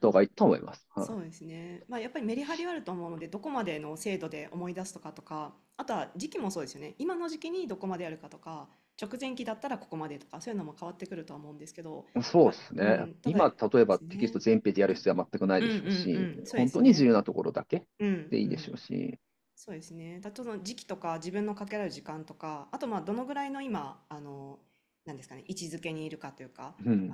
たと思います。そうですね、まあ、やっぱりメリハリあると思うのでどこまでの精度で思い出すとかとかあとは時期もそうですよね今の時期にどこまでやるかとか直前期だったらここまでとかそういうのも変わってくると思うんですけどそうですね、うん、今例えばテキスト全ページやる必要は全くないでしょうし、ん本当に自由なところだけでいいでしょうし。うんうんそうですね。だと時期とか自分のかけられる時間とか、あとまあどのぐらいの今あのなんですかね位置づけにいるかというか、あの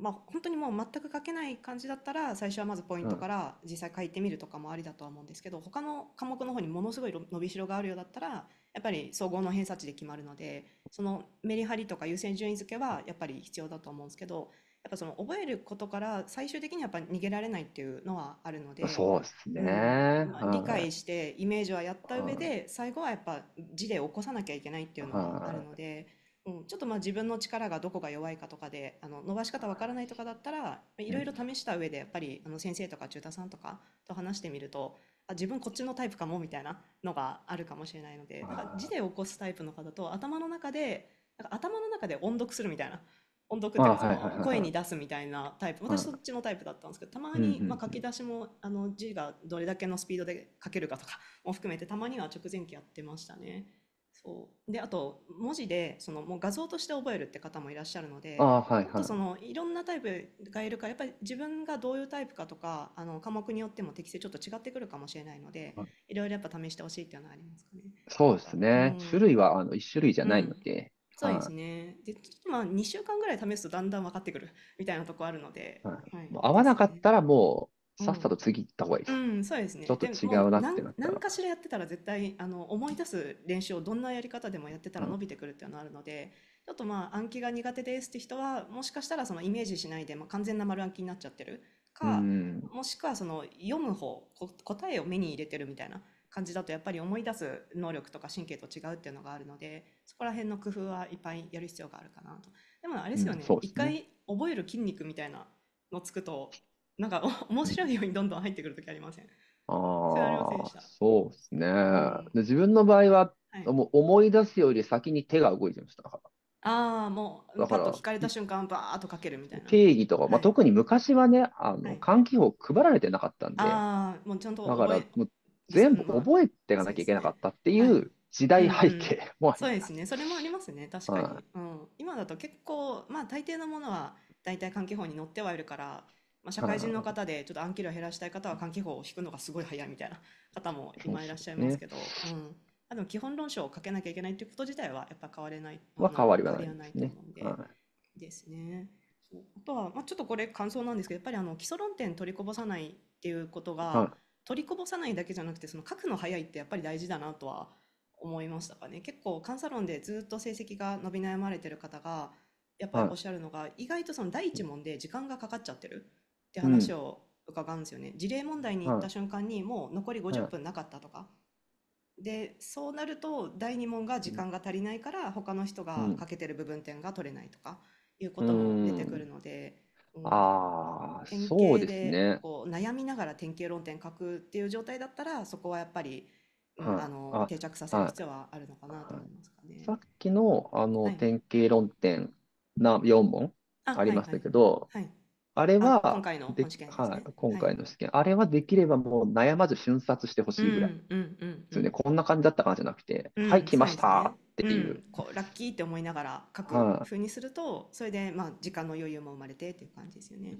ま本当にもう全く書けない感じだったら最初はまずポイントから実際書いてみるとかもありだとは思うんですけど、うん、他の科目の方にものすごい伸びしろがあるようだったらやっぱり総合の偏差値で決まるのでそのメリハリとか優先順位付けはやっぱり必要だと思うんですけどやっぱその覚えることから最終的にはやっぱ逃げられないっていうのはあるのでま理解してイメージはやった上で、最後はやっぱ字で起こさなきゃいけないっていうのがあるので。うん、ちょっとまあ自分の力がどこが弱いかとかであの伸ばし方わからないとかだったらいろいろ試した上でやっぱりあの先生とか中田さんとかと話してみるとあ自分こっちのタイプかもみたいなのがあるかもしれないのでなんか字で起こすタイプの方と頭の中でなんか頭の中で音読するみたいな音読ってその声に出すみたいなタイプ私そっちのタイプだったんですけどたまにまあ書き出しもあの字がどれだけのスピードで書けるかとかも含めてたまには直前期やってましたね。そうであと文字でそのもう画像として覚えるって方もいらっしゃるのであはいはいそのいろんなタイプがいるからやっぱり自分がどういうタイプかとかあの科目によっても適性ちょっと違ってくるかもしれないので、うん、いろいろやっぱ試してほしいっていうのはありますかね。そうですね、うん、種類はあの1種類じゃないので。うん、そうですね、はい、でまあ、2週間ぐらい試すとだんだん分かってくるみたいなとこあるので、はい、はい、もう合わなかったらもうさっさと次行った方がいいです。うん、そうですね。ちょっと違うなってなったら。何かしらやってたら絶対あの思い出す練習をどんなやり方でもやってたら伸びてくるっていうのあるので、うん、ちょっとまあ暗記が苦手ですって人はもしかしたらそのイメージしないで、まあ、完全な丸暗記になっちゃってるか、うん、もしくはその読む方答えを目に入れてるみたいな感じだとやっぱり思い出す能力とか神経と違うっていうのがあるのでそこら辺の工夫はいっぱいやる必要があるかなと。でもあれですよね一、うんね、回覚える筋肉みたいなのつくとなんか 面白いようにどんどん入ってくる時ありません。ああ、そうですね。で、自分の場合は、はい。もう思い出すより先に手が動いてました。からああ、もう、だパッと聞かれた瞬間、バーっとかけるみたいな。定義とか、まあ、特に昔はね、あはの、い。換気法配られてなかったんで、ああ、もうちゃんとだから、もう全部覚えていかなきゃいけなかったっていう時代背景もありそうですね。それもありますね。確かはに。うん。今だと結構、まあ大抵のものは大体換気法に乗ってはいるから、まあ、社会人の方でちょっと暗記量減らしたい方は換気法を引くのがすごい早いみたいな方も今いらっしゃいますけど、ね、うんあでも基本論証をかけなきゃいけないということ自体はやっぱ変われないは変わりはないですね。ですね。あとは、まあ、ちょっとこれ感想なんですけどやっぱりあの基礎論点取りこぼさないっていうことが、はい、取りこぼさないだけじゃなくてその書くの早いってやっぱり大事だなとは思いましたかね結構監査論でずっと成績が伸び悩まれてる方がやっぱりおっしゃるのが、はい、意外とその第一問で時間がかかっちゃってるって話を伺うんですよね、事例問題に行った瞬間にもう残り50分なかったとか、でそうなると第2問が時間が足りないから他の人が欠けてる部分点が取れないとかいうことも出てくるので、うん、あ典型でこう悩みながら典型論点書くっていう状態だったらそこはやっぱり、うん、あの定着させる必要はあるのかなと思いますかね。さっきのあの、典型論点な4問ありましたけど、はいあれは、今回の試験、今回の試験、あれはできればもう悩まず瞬殺してほしいぐらい。うんうんうね、こんな感じだったかじゃなくて、うん、はい、来ましたっていうう、ねうん、こう。ラッキーって思いながら書くふうにすると、それで、まあ、時間の余裕も生まれてっていう感じですよね。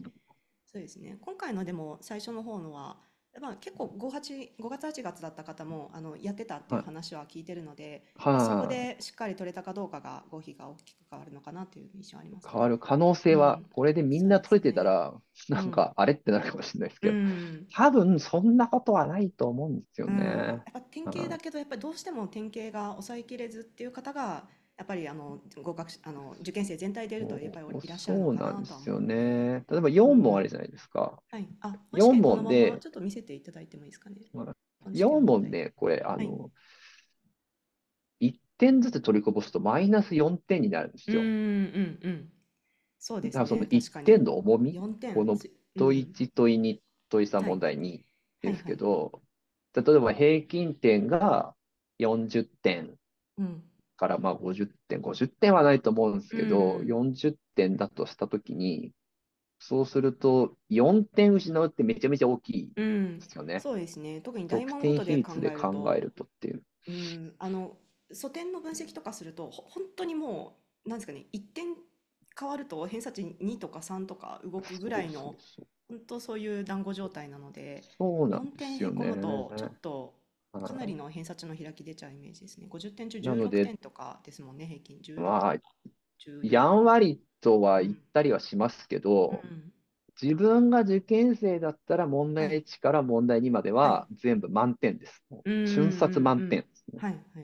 そうですね今回のでも最初の方のはまあ、結構5、8、5月8月だった方もあのやってたっていう話は聞いてるので、はいそこでしっかり取れたかどうかが合否が大きく変わるのかなという印象あります、変わる可能性は、これでみんな取れてたら、なんかあれってなるかもしれないですけど、うん、多分そんなことはないと思うんですよね。うん、やっぱ典型だけど、やっぱりどうしても典型が抑えきれずっていう方がやっぱりあの合格あの受験生全体でいるとやっぱりいらっしゃるそうなんですよね。例えば4問あるじゃないですか。はい、あ4問で、ままちょっと見せていただいてもいいですかね。4問で、これ、あの、はい、1点ずつ取りこぼすとマイナス4点になるんですよ。うんうんうん。そうです、ね、その1点の重み、この問1、問2、問3問題2ですけど、例えば平均点が40点。うんからまあ50点、50点はないと思うんですけど、うん、40点だとしたときに、そうすると4点失うってめちゃめちゃ大きいですよね。うん、そうですね。特に大門ごとで考えると。考えるとっていう。うん、あの素点の分析とかすると本当にもうなんですかね1点変わると偏差値2とか3とか動くぐらいの本当そういう団子状態なのでそうなんですよ、ね、4点へこむとちょっとかなりの偏差値の開き出ちゃうイメージですね。50点中16点とかですもんね、平均10。まあ、やんわりとは言ったりはしますけど、うん、自分が受験生だったら問題1から問題2までは全部満点です。瞬殺満点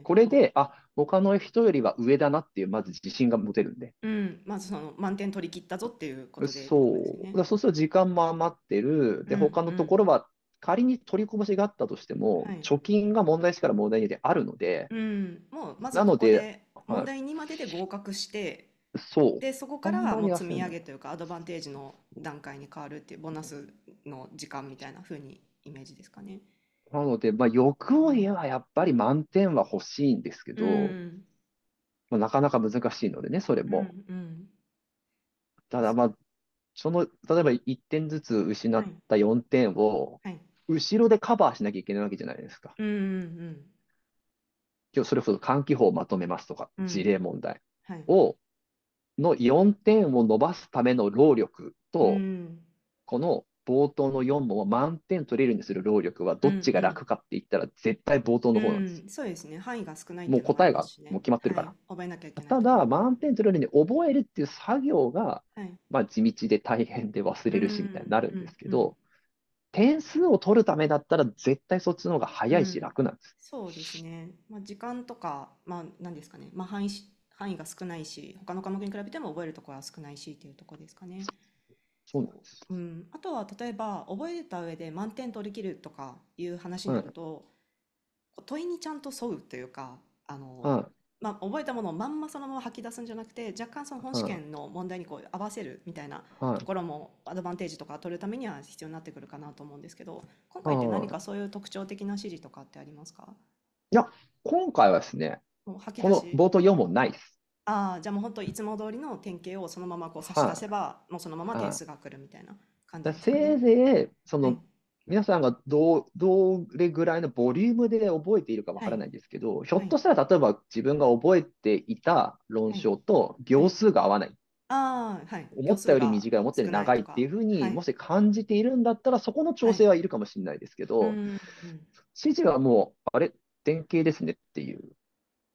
これで、あ他の人よりは上だなっていう、まず自信が持てるんで。うん、まずその満点取り切ったぞっていうことで、ね、そう。そうすると時間も余ってる、で、他のところは仮に取りこぼしがあったとしても、はい貯金が問題視から問題2であるので、うん、もうまずなこのこで問題2までで合格して、そでそこからもう積み上げというかアドバンテージの段階に変わるっていうボーナスの時間みたいなふうにイメージですかね。なので、まあ、欲を言えばやっぱり満点は欲しいんですけど、うんまあ、なかなか難しいのでね、それも。うんただ、まあ、その、例えば1点ずつ失った4点を、はい後ろでカバーしなきゃいけないわけじゃないですか。今日それこそ換気法をまとめますとか、うん、事例問題を、はい、の4点を伸ばすための労力と、うん、この冒頭の4問は満点取れるようにする労力はどっちが楽かって言ったら絶対冒頭の方なんです、うんうん、そうですね範囲が少ない、ね、もう答えがもう決まってるから、はい、覚えなきゃいけないただ満点取れるように覚えるっていう作業が、はい、まあ地道で大変で忘れるしみたいになるんですけど、点数を取るためだったら絶対そっちの方が早いし楽なんです。うん、そうですね、まあ、時間とか、まあ、何ですかね、まあ、範囲範囲が少ないし他の科目に比べても覚えるところは少ないしというところですかね。そうなんです、うん、あとは例えば覚えた上で満点取り切るとかいう話になると、うん、問いにちゃんと沿うというかあの、まあ、覚えたものをまんまそのまま吐き出すんじゃなくて若干その本試験の問題にこう合わせるみたいなところもアドバンテージとか取るためには必要になってくるかなと思うんですけど今回って何かそういう特徴的な指示とかってありますかいや、今回はですね、もうこの冒頭4問ないです。ああじゃあもう本当いつも通りの典型をそのままこう差し出せばもうそのまま点数が来るみたいな感じですかせいぜい、そはのい皆さんがどどれぐらいのボリュームで覚えているかわからないんですけど、ひょっとしたら例えば自分が覚えていた論証と行数が合わない、はいあはい、思ったより短い、思ったより長いっていうふうに、い、もし感じているんだったら、そこの調整はいるかもしれないですけど、うん指示はもう、あれ、典型ですねっていう、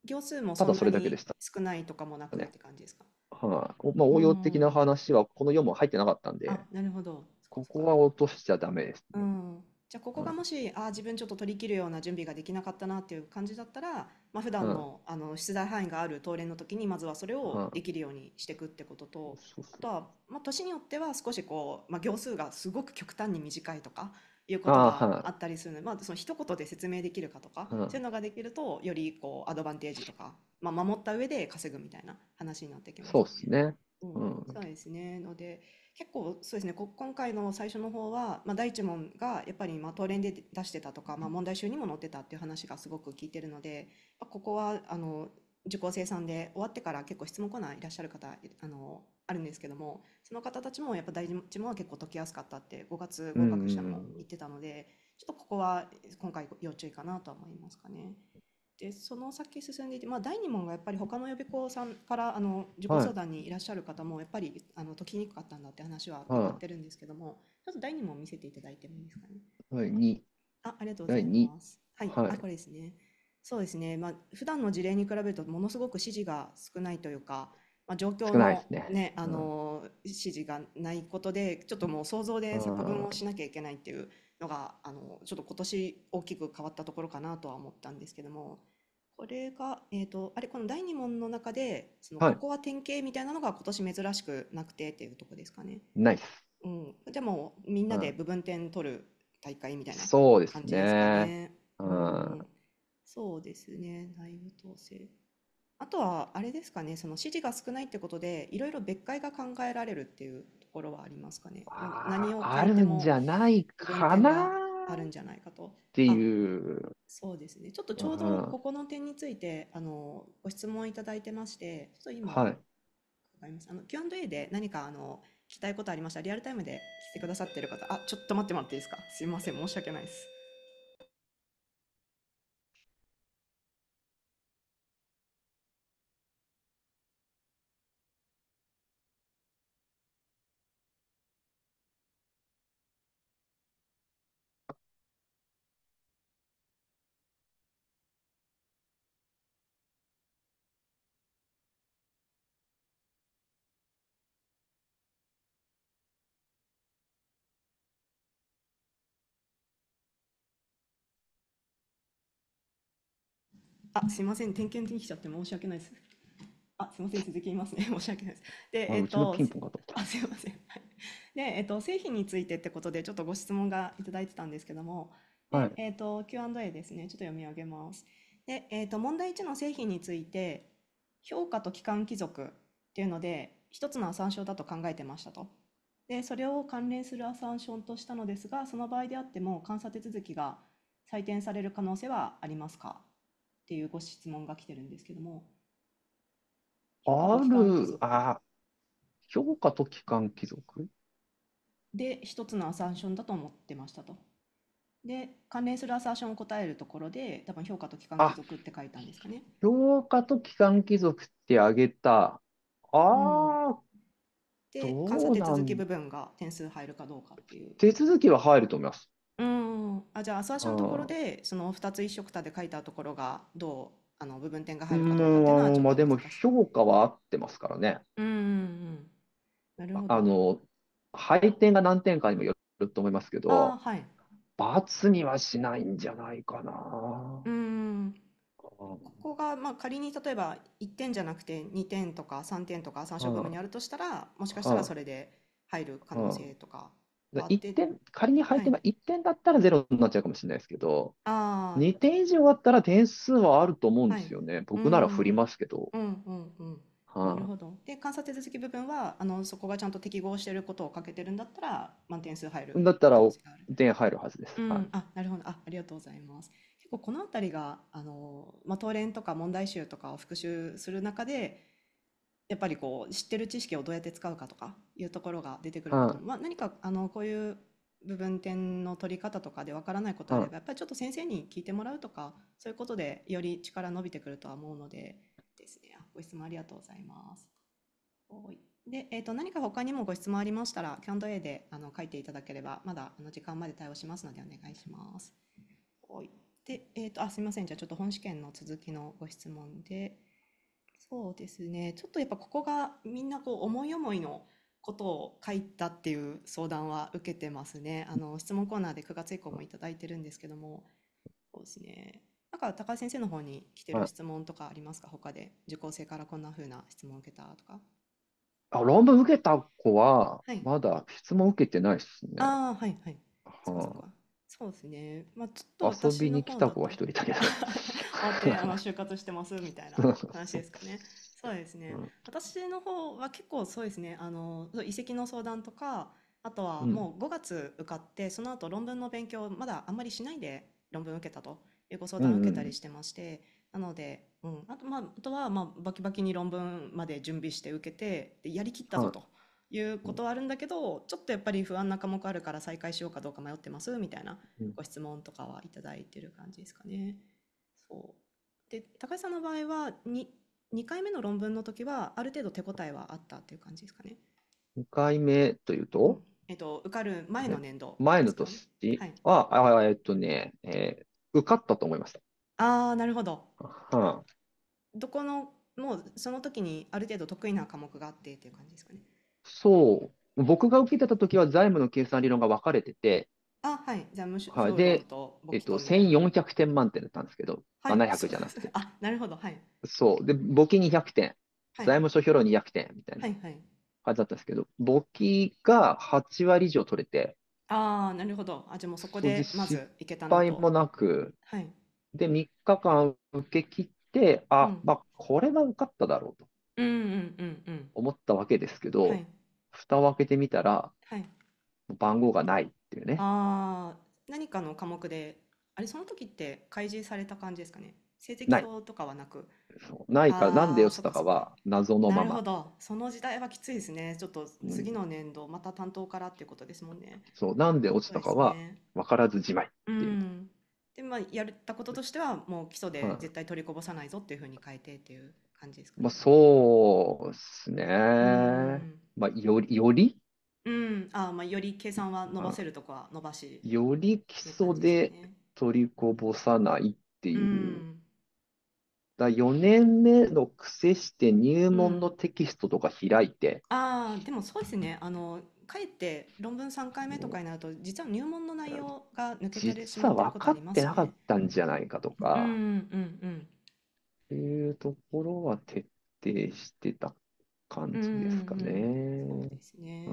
行数もただそれだけでした少ないとかもなくって感じですか。はい、あ、まあ、応用的な話は、この世も入ってなかったんで。なるほどここは落としちゃダメです、ね、うん、じゃあここがもし、うん、あ自分ちょっと取り切るような準備ができなかったなっていう感じだったら、まあ普段の、うん、あの出題範囲がある当連の時にまずはそれをできるようにしていくってことと、うん、あとは、まあ、年によっては少しこう、まあ、行数がすごく極端に短いとか。いうことがあったりするので、あはい、まあ、その一言で説明できるかとか、うん、そういうのができるとよりこうアドバンテージとか、まあ、守った上で稼ぐみたいな話になってきます、ね、そうですね。うん、そうですね。ので、結構そうですね今回の最初の方は、まあ、第一問がやっぱりまあ東連で出してたとか、まあ、問題集にも載ってたっていう話がすごく聞いてるので、まここはあの受講生さんで終わってから結構質問コーナーいらっしゃる方あのあるんですけどもその方たちもやっぱ第一問は結構解きやすかったって5月合格者も言ってたので、ちょっとここは今回要注意かなとは思いますかね。でその先進んでいて、まあ、第2問がやっぱり他の予備校さんからあの受講相談にいらっしゃる方もやっぱり、あの解きにくかったんだって話は伺ってるんですけども、ちょっと第2問見せていただいてもいいですかね。はい、にあありがとうございます。はい、はいあこれですね。そうですね、まあ普段の事例に比べるとものすごく指示が少ないというか、まあ、状況の、なねあの指示がないことでちょっともう想像で作文をしなきゃいけないっていうのがあのちょっと今年大きく変わったところかなとは思ったんですけどもこれが、えーと、あれこの第2問の中でそのここは典型みたいなのが今年珍しくなくてっていうとこですかね。ナイス。うん、もみんなで部分点取る大会みたいな感じですかね。うんそうですね、内部統制。あとは、あれですかね、その指示が少ないってことで、いろいろ別解が考えられるっていうところはありますかね。何をあるんじゃないかなあるんじゃないかと。っていうそうですねちょっとちょうどここの点について、あのご質問いただいてましてちょっと今、はい、Q&A で何かあの聞きたいことありましたリアルタイムで来てくださってる方あちょっと待ってもらっていいですかすみません申し訳ないです。あ、すみません、点検できちゃって申し訳ないです。あ、すいません、続きますね。申し訳ないです。で、えっと、あ、すいません。はい。で、えっと、製品についてってことで、ちょっとご質問がいただいてたんですけども、はい、えっと、Q&A ですね。ちょっと読み上げます。で、えっと、問題1の製品について、評価と機関貴族っていうので、一つのアサンションだと考えてましたと。で、それを関連するアサンションとしたのですが、その場合であっても、監査手続きが採点される可能性はありますかっていうご質問が来てるんですけども。ある、あ、評価と期間貴族で、一つのアサンションだと思ってましたと。で、関連するアサーションを答えるところで、多分評価と期間貴族って書いたんですかね。評価と期間貴族ってあげた。ああ、で、数う手続き部分が点数入るかどうかっていう。手続きは入ると思います。うん。あ、じゃあ、アスワシのところん。で、その2つ一緒くたで書いたところが、どう、あの、部分点が入るかどうかっていうのは、ちょっまあとでもしい。評価は合ってますからね。うんうんうん。なるあほあど。の、配点が何点かにもよると思いますけああ、ど、はい。罰にはしないんじゃないかな。うん。ここが、まあ、仮に例えば1点じゃなくて2点とか3点とか3う小ん、にあるとしたら、もしかしたらそれで入る可能性とか。1点仮に入ってば1点だったらゼロになっちゃうかもしれないですけど、はい、2点以上あったら点数はあると思うんですよね、はい、僕なら振りますけど。なるほどで観察手続き部分はあのそこがちゃんと適合していることをかけてるんだったら満点数入るだったら点入るはずです。うんはい、あなるほどあありがとうございます。結構この辺りがあの、まあ、トレとか問題集とかを復習する中でやっぱりこう知ってる知識をどうやって使うかとかいうところが出てくるかと思う、まあ、何かあのこういう部分点の取り方とかでわからないことあればやっぱりちょっと先生に聞いてもらうとかそういうことでより力伸びてくるとは思うのでですねご質問ありがとうございます。で、えー、と何か他にもご質問ありましたら Q&A であの書いていただければまだあの時間まで対応しますのでお願いします。で、えーと、とあすみませんじゃあちょっと本試験の続きのご質問で。そうですね。ちょっとやっぱここがみんなこう思い思いのことを書いたっていう相談は受けてますね。あの質問コーナーで9月以降もいただいてるんですけども、そうですね。なんか高橋先生の方に来てる質問とかありますか、他で受講生からこんなふうな質問を受けたとか。あ論文受けた子はまだ質問受けてないですね。ああ、はいはい。そっかそっはかそうですね。まあ、ちょっとい、遊びに来た子は一人だけど。ってあの就活してますみたいな話ですかね。そうですね、私の方は結構そうですねあの移籍の相談とかあとはもう5月受かって、その後論文の勉強まだあんまりしないで論文受けたというご相談を受けたりしてまして、うんうん、なので、うん、あと,、まあ、あとは、まあ、バキバキに論文まで準備して受けてでやりきったぞと。いうことはあるんだけど、ちょっとやっぱり不安な科目あるから再開しようかどうか迷ってますみたいなご質問とかはいただいてる感じですかね。そうで高橋さんの場合は 2, 2回目の論文の時はある程度手応えはあったっていう感じですかね。2回目というと、えっと、受かる前の年度、ね、前の年は、はい、あえっとね、えー、受かったと思いました。ああ、なるほど。はあ、どこの、もうその時にある程度得意な科目があってっていう感じですかね。そう、僕が受けてた時は財務の計算理論が分かれてて、あ、はい。じゃあ、むしはい、ろで、と簿えっ記と、とみたいな。1400点満点だったんですけど、はい、700そうじゃなくそう。て。あ、なるほど。はい。そう。で、簿記200点、は財務諸表論200点みたいなはいはい。感じだったんですけど、簿記が8割以上取れて、ああ、なるほど。あ、じゃあもうそこそうででま失いけたな敗と。もなく、はい。で、3日間受け切って、うあ、ん。まあ、これは受かっただろうとうんうんうんうん。思ったわけですけはど、い。蓋を開けてみたら、はい。番号がない。っていうね。ああ、何かの科目で、あれ、その時って開示された感じですかね。成績表とかはなく。ないから、なんでああ、よそたかは謎のなまるほど。その時代はきついですね。ちょっと次の年度、また担当からっていうことですもんね。そう、なんで落ちたかは分からずじまいっていう。ん。で、まあ、やったこととしては、もう基礎で絶対取りこぼさないぞっていうふうに変えてっていう感じですかまあ、そうですうね。ん。まあ、より、より、うん、あまあ、より計算は伸ばせるとこは伸ばし、より基礎で取りこぼさないっていう。うん、だ4年目の癖して入門のテキストとか開いて、うん、ああでもそうですねあのかえって論文3回目とかになると実は入門の内容が抜けてるしう実は分かってなかったんじゃないかとか、うんうんうん、っていうところは徹底してた感じですかね。うんうんうん、そうですね。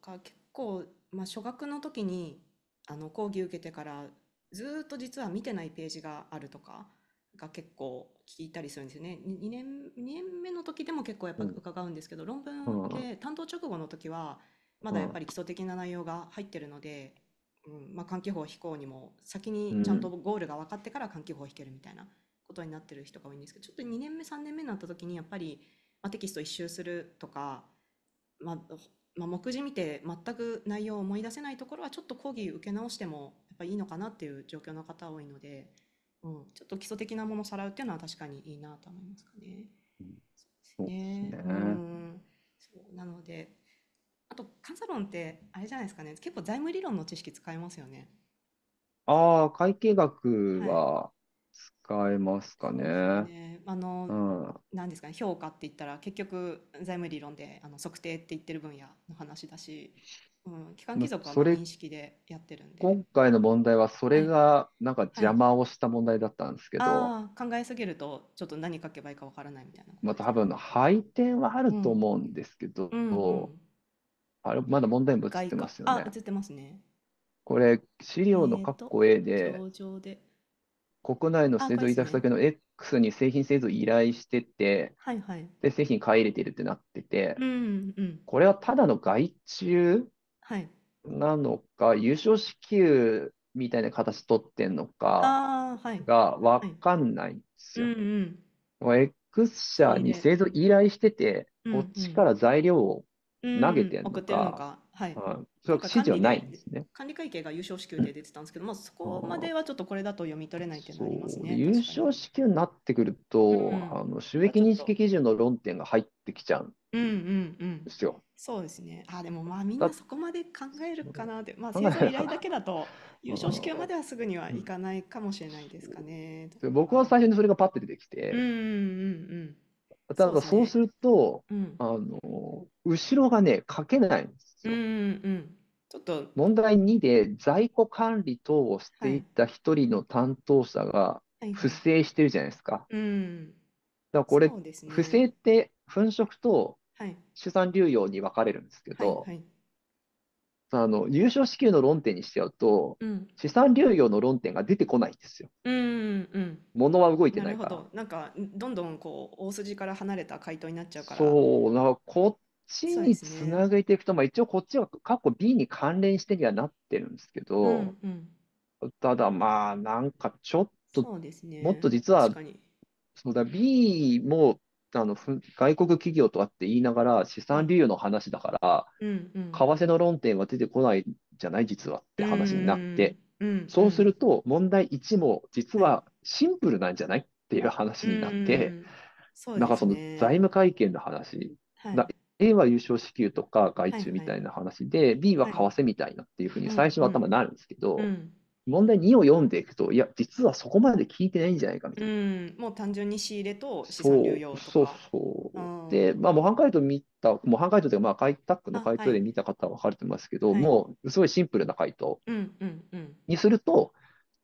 か結構、まあ、初学の時にあの講義受けてからずっと実は見てないページがあるとかが結構聞いたりするんですよね。2年二年目の時でも結構やっぱ伺うんですけど、うん、論文で担当直後の時はまだやっぱり基礎的な内容が入ってるので、うんまあ、換気法を引こうにも先にちゃんとゴールが分かってから換気法を引けるみたいなことになってる人が多いんですけど、ちょっと2年目3年目になった時にやっぱりまあ、テキスト一周するとか、まあ、まあ、目次見て全く内容を思い出せないところはちょっと講義受け直してもやっぱいいのかなっていう状況の方多いので、うん、ちょっと基礎的なものをさらうっていうのは確かにいいなと思いますかね。うそうですね、うんそうなのであと監査論ってあれじゃないですかね結構財務理論の知識使いますよね。ああ会計学は、は使えますかね。ねあの、うん、なんですかね、評価って言ったら、結局財務理論で、あの測定って言ってる分野の話だし。うん、機関貴族は認識でやってるんで。今回の問題は、それが、なんか邪魔をした問題だったんですけど。はいはい、考えすぎると、ちょっと何書けばいいかわからないみたいな。まあ、多分、配点はあると思うんですけど。うんうんうん、あれ、まだ問題も映ってますよね。映ってますね。これ、資料の括弧 A で。えー国内の製造委託先の X に製品製造依頼してて、はいはい、で製品買い入れてるってなってて、うんうん、これはただの外注なのか、はい、優勝支給みたいな形取ってんのかが分かんないんですよ。はいはいうんうん X 社に製造依頼してて、いいね、こっちから材料を投げてるのか、うんうん、のかはい、うん、それは指示はないんですね。管理会計が優勝支給で出てたんですけど、まあ、そこまではちょっとこれだと読み取れないっていうのありますね。優勝支給になってくると、うんあの収益認識基準の論点が入ってきちゃうんですよ。うんうんうん、そうですね。あでもまあみんなそこまで考えるかなって、まあ製造依頼だけだと優勝支給まではすぐにはいかないかもしれないですかね。うん、僕は最初にそれがパッて出てきて。うんうんうんただそうすると、ねうん、あの後ろがね書けないんです。うんうんちょっと、問題2で在庫管理等をしていた一人の担当者がはいは不正してるじゃないですか。うん。だからこれそうです不正って粉飾とはい。資産流用に分かれるんですけはいど、はい。あの優勝支給の論点にしちゃうとうん。資産流用の論点が出てこないんですよ。うんうん。物は動いてななるいほから。ど。なんか、どんどんこう、大筋から離れた回答になっちゃうから。そう、なんかこっちにつなげていくと、ね、まあ、一応こっちは過去 B に関連してにはなってるんですけど、うんうん、ただまあなんかちょっと、ね、もっと実はそうだ B もあの外国企業とはって言いながら資産流用の話だから、うんうん、為替の論点は出てこないじゃない実はって話になって、うんうん、そうすると問題1も実はシンプルなんじゃないっていう話になって、うんうんね、なんかその財務会見の話、はい A は優勝支給とか外注みたいな話で、B は為替みたいなっていうふうに最初は頭になるんですけど、問題2を読んでいくといや実はそこまで聞いてないんじゃないかみたいな。うん、もう単純に仕入れと資産流用とかそうそうで、まあ、模範解答見た模範解答というか、まあ、ックの回答で見た方は分かれてますけど、はい、もうすごいシンプルな回答にすると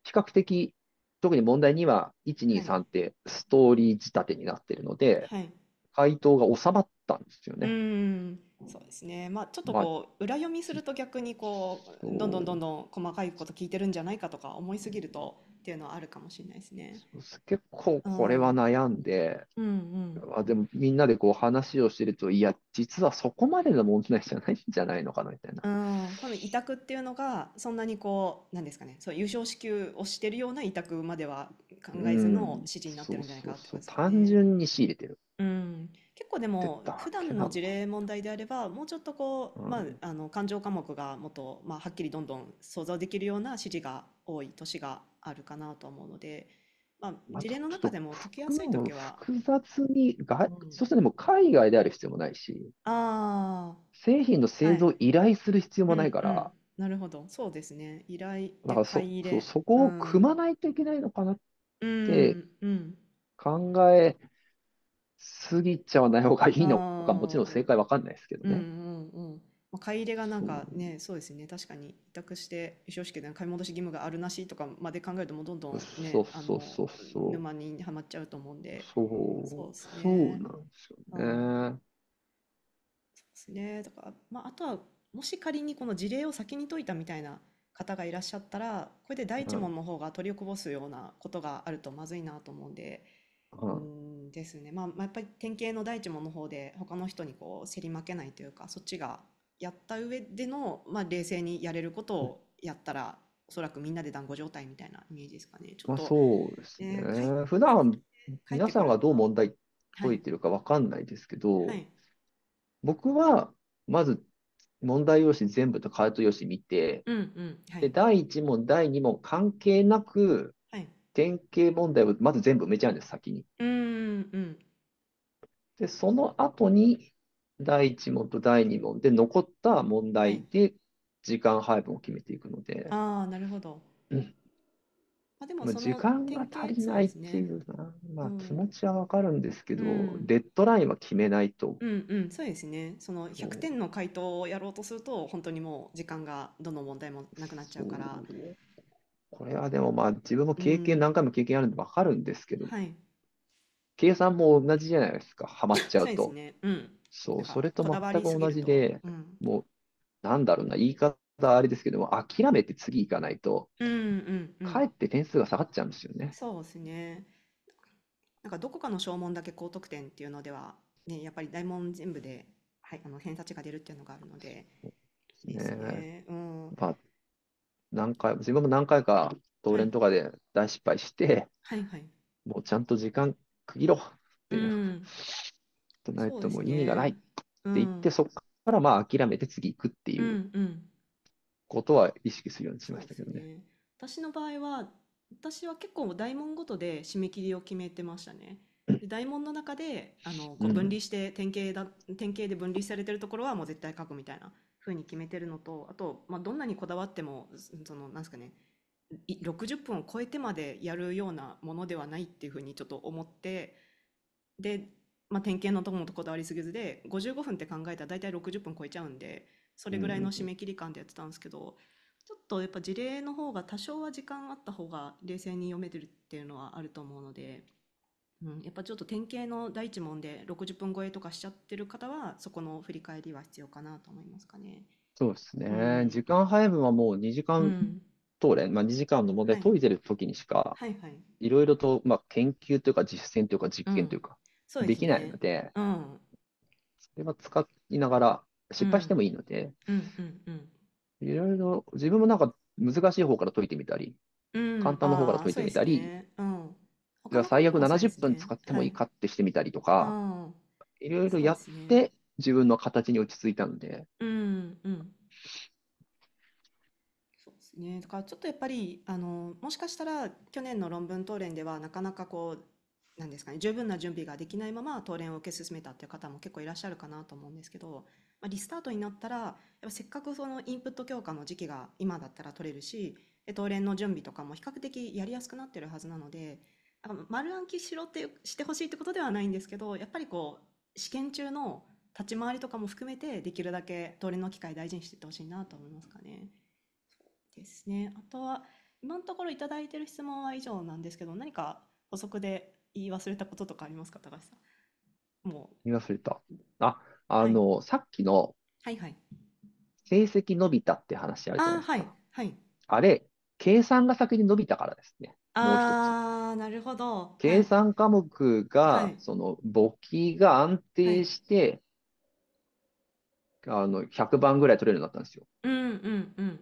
比較的特に問題2は123ってストーリー仕立てになってるので、はい、回答が収まったんですよね。うんそうですね、まあ、ちょっとこう、裏読みすると逆にこうどんどんどんどん細かいこと聞いてるんじゃないかとか思いすぎるとっていうのはあるかもしれないですね。結構これは悩んで、うんうんうん、あでもみんなでこう話をしてるといや実はそこまでの問題じゃないんじゃないのかなみたいな。うん、多分委託っていうのがそんなにこうなんですかねそう優勝支給をしてるような委託までは考えずの指示になってるんじゃないかってことですね、う単純に仕入れてる。うん結構でも普段の事例問題であればもうちょっとこう、まあ、あの感情科目がもっと、まあ、はっきりどんどん想像できるような指示が多い年があるかなと思うので、まあ、事例の中でも解きやすい時は。複雑に、うん、そしてでも海外である必要もないし、あ製品の製造を依頼する必要もなんいうから、ん。なるほど。そうですね。依頼で買そ、い入そう、そこを組まないといけないのかなっうてん、考えすぎちゃわない方がいいのか、もちろん正解わかんないですけどあ、うね。んうんうん。まあ、買い入れがなんかね、そうですね、確かに委託して、衣装試で買い戻し義務があるなしとかまで考えると、もうどんどん、ね、そうそうそうそう沼にはまっちゃうと思うんで、そうそうすね。そうなんですよね。そうですねとかまあ、あとは、もし仮にこの事例を先に解いたみたいな方がいらっしゃったら、これで第一問の方が取りこぼすようなことがあるとまずいなと思うんで。うん、ですね、まあ、まあ、やっぱり典型の第一問の方で他の人にこう競り負けないというかそっちがやった上での、まあ、冷静にやれることをやったら、おそらくみんなで団子状態みたいなイメージですかね。ちょっまあ、そうですね。えー普段皆さんがどう問題解いてるかわかんないですけど、はい、僕はまず問題用紙全部とカート用紙見て、うんうんはで第1問、第2問関係なくはい、典型問題をまず全部埋めちゃうんです、先に。うんうんで、その後に第1問と第2問で残った問題で時間配分を決めていくので、ああ、なるほど。うんまあ、でもまあ時間が足りないっていうな、まあ気持ちはわかるんですけうど、ん。レッドラインは決めないと、うんうん、そうですね。その100点の回答をやろうとすると、本当にもう時間がどの問題もなくなっちゃうから。これはでもまあ自分も経験、何回も経験あるんでわかるんですけど、はい。計算も同じじゃないですか、ハマっちゃそうですと。ね。うん。そう、それと全く同じで、うん、もう、なんだろうな、言い方あれですけども、諦めて次行かないと、うんうんかえって点数が下がっちゃうんですよね。そうですね。なんかどこかの証文だけ高得点っていうのでは、ね、やっぱり大門全部で、はい、あの偏差値が出るっていうのがあるので、ですね。うん、まあ何回自分も何回か当連とかで大失敗して、はいはい、もうちゃんと時間区切ろうっていう、うん、ないともう意味がないって言って、そ,、ねうん、こからまあ諦めて次行くっていうことは意識するようにしましたけどね。うんうん、ね私の場合は私は結構大門ごとで締め切りを決めてましたね。大門の中であのこう分離して典型だ、うん、典型で分離されてるところはもう絶対書くみたいな風に決めてるのとあと、まあ、どんなにこだわってもそのなんですかね60分を超えてまでやるようなものではないっていうふうにちょっと思ってでまあ、点検のとこもこだわりすぎずで55分って考えたら大体60分超えちゃうんでそれぐらいの締め切り感でやってたんですけど、ちょっとやっぱ事例の方が多少は時間あった方が冷静に読めてるっていうのはあると思うので、うん、やっぱちょっと典型の第一問で60分超えとかしちゃってる方はそこの振り返りは必要かなと思いますかね。そうですね、うん、時間配分はもう2時間当連、うん、まあ、2時間の問題解いてる時にしか、はいろいろと、まあ、研究というか実践というか実験というか、できないので、それは使いながら失敗してもいいので、いろいろ自分もなんか難しい方から解いてみたり、簡単な方から解いてみたり、うん最悪70分使ってもいいかってしてみたりとか、いろいろやって自分の形に落ち着いたので、うんねだからちょっとやっぱりあのもしかしたら去年の論文答練ではなかなかこうなんですかね、十分な準備ができないまま東連を受け進めたっていう方も結構いらっしゃるかなと思うんですけど、まあ、リスタートになったらやっぱせっかくそのインプット強化の時期が今だったら取れるしで東連の準備とかも比較的やりやすくなってるはずなので丸暗記しろってしてほしいってことではないんですけどやっぱりこう試験中の立ち回りとかも含めてできるだけ東連の機会大事にしていってほしいなと思いますかね。ですねあとは今のところ頂いてる質問は以上なんですけど何か補足で言い忘れたこととかありますか、高橋さん。もう。言い忘れた。あ、あの、はい、さっきの、はいはい。成績伸びたって話あるじゃないですか。はいはい。あれ、計算が先に伸びたからですね。ああ、なるほど。計算科目が、はい、その簿記が安定して、はい、あの100番ぐらい取れるようになったんですよ。うんうんうん。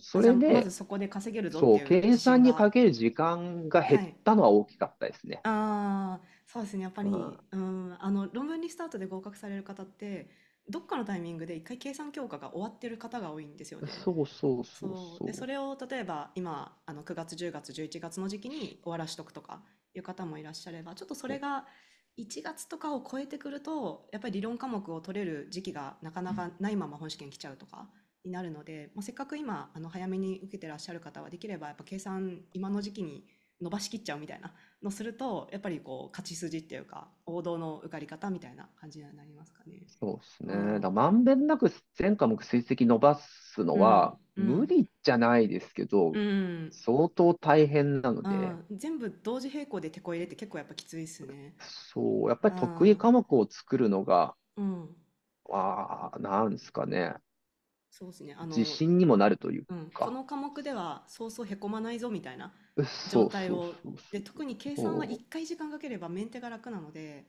それで、まずそこで稼げるぞそう、計算にかける時間が減ったのは大きかったですね。はい、ああ、そうですね。やっぱり、うん、うんあの論文リスタートで合格される方って、どっかのタイミングで一回計算強化が終わってる方が多いんですよね。そうそうそうで、それを例えば今あの9月、10月、11月の時期に終わらしとくとかいう方もいらっしゃれば、ちょっとそれが1月とかを超えてくると、やっぱり理論科目を取れる時期がなかなかないまま本試験来ちゃうとか。うんになるので、まあ、せっかく今あの早めに受けてらっしゃる方はできればやっぱ計算今の時期に伸ばしきっちゃうみたいなのするとやっぱりこう勝ち筋っていうか王道の受かり方みたいな感じになりますかね。そうですね、だまんべんなく全科目成績伸ばすのは、無理じゃないですけど、うんうん、相当大変なので、全部同時並行で手こ入れて結構やっぱきついですね。そうやっぱり得意科目を作るのが、うん、あなんですかねそうですねあの自信にもなるというか、うん、この科目ではそうそうへこまないぞみたいな状態をで特に計算は1回時間かければメンテが楽なので、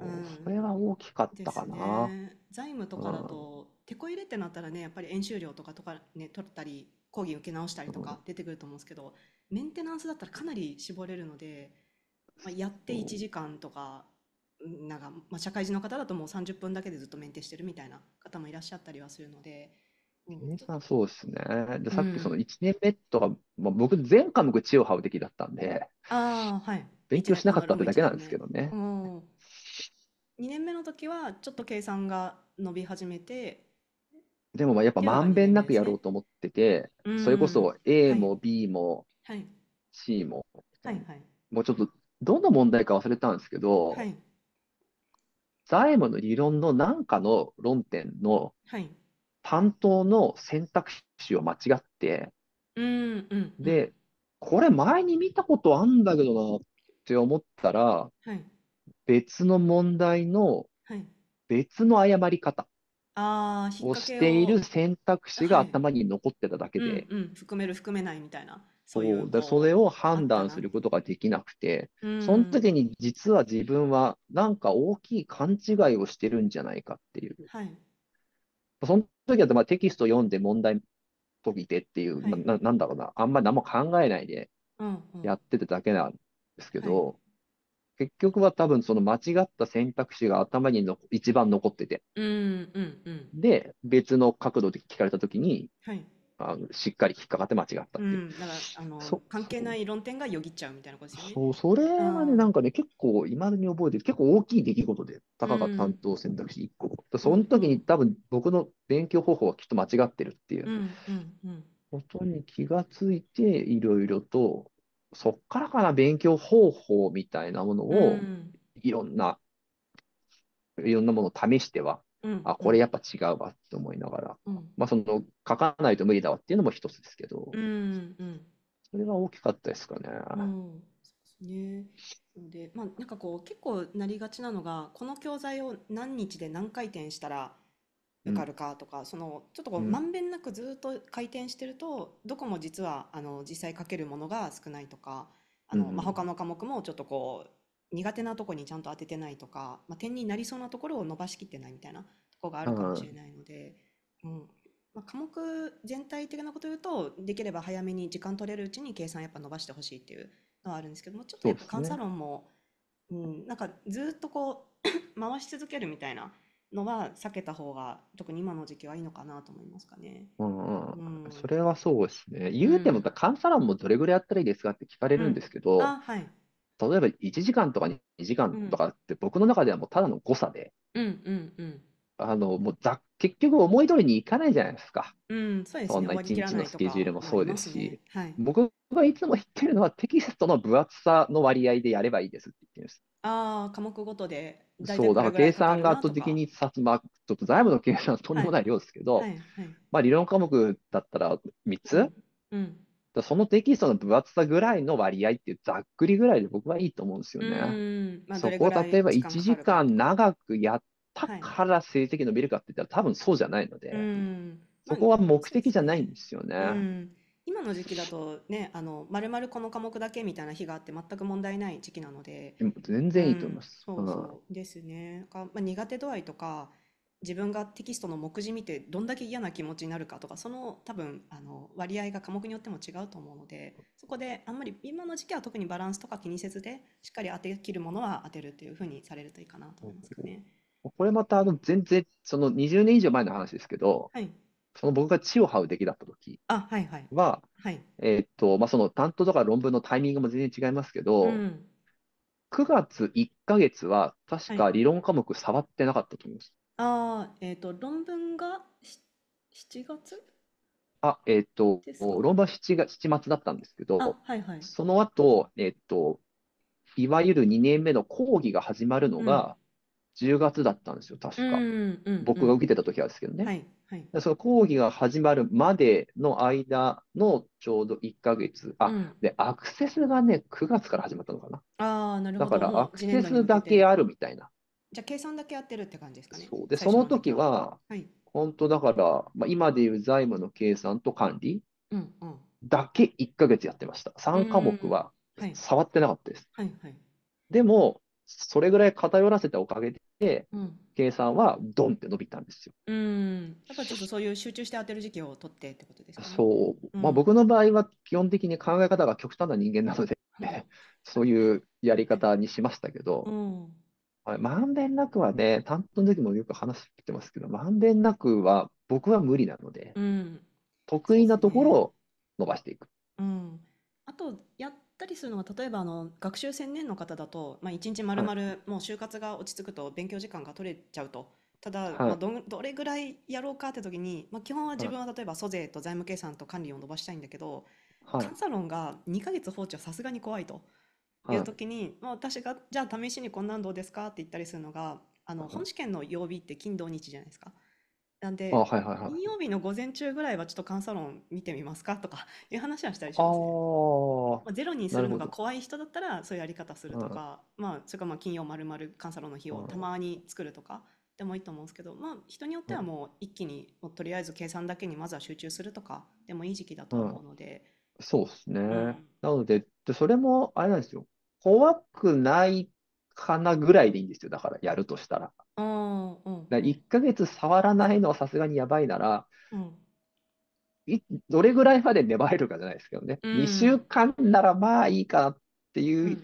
うん、それは大きかったかな、ね、財務とかだと、うん、こ入れってなったらねやっぱり演習料とかとか、ね、取ったり講義受け直したりとか出てくると思うんですけど、メンテナンスだったらかなり絞れるので、まあ、やって1時間とかなんか、まあ、社会人の方だともう30分だけでずっとメンテしてるみたいな方もいらっしゃったりはするので。うん、そうですね。で、さっきその1年目とか、うん、まあ、僕、全科目、恵を這う敵だったんで、あはい、勉強しなかったってだけなんですけどね。2年目の時は、ちょっと計算が伸び始めて、でもやっぱまんべんなくやろうと思ってて、それこそ A も B も C も、はいはい、もうちょっとどの問題か忘れたんですけど、はい、財務の理論の何かの論点の担当の選択肢を間違って、でこれ前に見たことあんだけどなって思ったら、はい、別の問題の別の誤り方をしている選択肢が頭に残ってただけで、はいうんうん、含める含めないみたいなそうそれを判断することができなくて、その時に実は自分はなんか大きい勘違いをしてるんじゃないかっていう。はい、その時はまあテキスト読んで問題解いてっていう、はい、ななんだろうな、あんまり何も考えないでやってただけなんですけど、うんうんはい、結局は多分その間違った選択肢が頭にの一番残ってて、うんうんうん、で、別の角度で聞かれた時に、はいあのしっかり引っかかって間違ったっていう、だから関係ない論点がよぎっちゃうみたいなことですよね。そうそれはね、なんかね、結構、いまだに覚えてる、結構大きい出来事で、たかが担当選択肢1個、うん、その時に多分僕の勉強方法はきっと間違ってるっていう、ことに気がついて、いろいろと、そっからから勉強方法みたいなものを、いろんな、いろんなものを試してはうん、あこれやっぱ違うわって思いながら、うん、まあその書かないと無理だわっていうのも一つですけど、うんうん、それは大きかったですかね。うんねでまあ、なんかこう結構なりがちなのがこの教材を何日で何回転したら受かるかとか、うん、そのちょっとこうまんべんなくずっと回転してると、うん、どこも実はあの実際書けるものが少ないとかあの、うん、まあ、他の科目もちょっとこう苦手なとこにちゃんと当ててないとか、まあ、点になりそうなところを伸ばしきってないみたいなとこがあるかもしれないので、うん、うん、まあ、科目全体的なことを言うとできれば早めに時間取れるうちに計算やっぱ伸ばしてほしいっていうのはあるんですけどもちょっとやっぱ監査論もう、ね、うん、なんかずっとこう回し続けるみたいなのは避けた方が特に今の時期はいいのかなと思いますかね。うん、うんうんそれはそうですね。言うても監査論もどれぐらいやったらいいですかって聞かれるんですけど、はい例えば1時間とか2時間とかって僕の中ではもうただの誤差で、うんうんうん、あのもうざ結局思い通りにいかないじゃないですか、うんそうですね、そんな一日のスケジュールもそうですし、すねはい、僕はいつも言ってるのはテキストの分厚さの割合でやればいいですって言ってるんです。ああ、科目ごとでそうだから計算が圧倒的にさ、まあ、ちょっと財務の計算はとんでもない量ですけど、はいはいはい、まあ、理論科目だったら3つ、うん、うんそのテキストの分厚さぐらいの割合っていうざっくりぐらいで僕はいいと思うんですよね。まあ、そこを例えば1時間長くやったから成績伸びるかって言ったら、はい、多分そうじゃないので、そこは目的じゃないんですよね。今の時期だとね、あのまるまるこの科目だけみたいな日があって全く問題ない時期なので、全然いいと思います。うん、そうそうですね。まあ苦手度合いとか自分がテキストの目次見てどんだけ嫌な気持ちになるかとかその多分あの割合が科目によっても違うと思うのでそこであんまり今の時期は特にバランスとか気にせずでしっかり当てきるものは当てるというふうにされるといいかなと思いますかね。これまたあの全然その20年以上前の話ですけど、はい、その僕が地を這う出来だった時は、はいはいはい、えっとまあ、その担当とか論文のタイミングも全然違いますけど、うん、9月1か月は確か理論科目触ってなかったと思います。ああ、えっと、論文が7月あ、えっと、ですか論文は7月、7だったんですけあ、ど、はいはい。その後、えっと、いわゆる2年目の講義が始まるのうん。が10月だったんですよ、確か。んうん僕が受けてた時はですけどはね。いはい。でその講義が始まるまでの間のちょうど1ヶ月。あ、で、アクセスがね、9月から始まったのかな。ああ、なるだほから、もアうク年セに向スけだけて。あるみたいな。じゃあ計算だけやってるって感じですかね。そうで、その時は、はい、本当だから、まあ、今でいう財務の計算と管理だけ1か月やってました。3科目は触ってなかったです。はいでも、それぐらい偏らせたおかげで、うん、計算はドンって伸びたんですよ。うん、やっぱちょっとそういう集中して当てる時期を取ってってことですか、ね、そう、まあ、僕の場合は基本的に考え方が極端な人間なので そういうやり方にしましたけど、うんはい、まんべんなくはね、担当の時もよく話してますけど、まんべんなくは僕は無理なので、うん、得意なところを伸ばしていく。うん、あとやったりするのは、例えばあの学習専念の方だと、まあ、1日まるまるもう就活が落ち着くと勉強時間が取れちゃうと。ただ、はい、まあ、どどれぐらいやろうかって時に、まあ、基本は自分は例えば租税と財務計算と管理を伸ばしたいんだけど、はい、監査論が2ヶ月放置はさすがに怖いと。いう時に、まあ、私がじゃあ試しにこんなんどうですかって言ったりするのがあの本試験の曜日って金土日じゃないですか。なんで、はいはいはい、金曜日の午前中ぐらいはちょっと監査論見てみますかとか いう話はしたりしますね。まあ、ゼロにするのが怖い人だったらそういうやり方するとか、うん、まあ、それからまあ金曜まるまる監査論の日をたまに作るとかでもいいと思うんですけど、まあ、人によってはもう一気に、うとりあえず計算だけにまずは集中するとかでもいい時期だと思うので。うん、そうですね、なのででそれもあれなんですよ怖くないかなぐらいでいいんですよ。だからやるとしたら。うん1ヶ月触らないのはさすがにやばいなら、うん、どれぐらいまで粘れるかじゃないですけどね、うん、2週間ならまあいいかなっていう、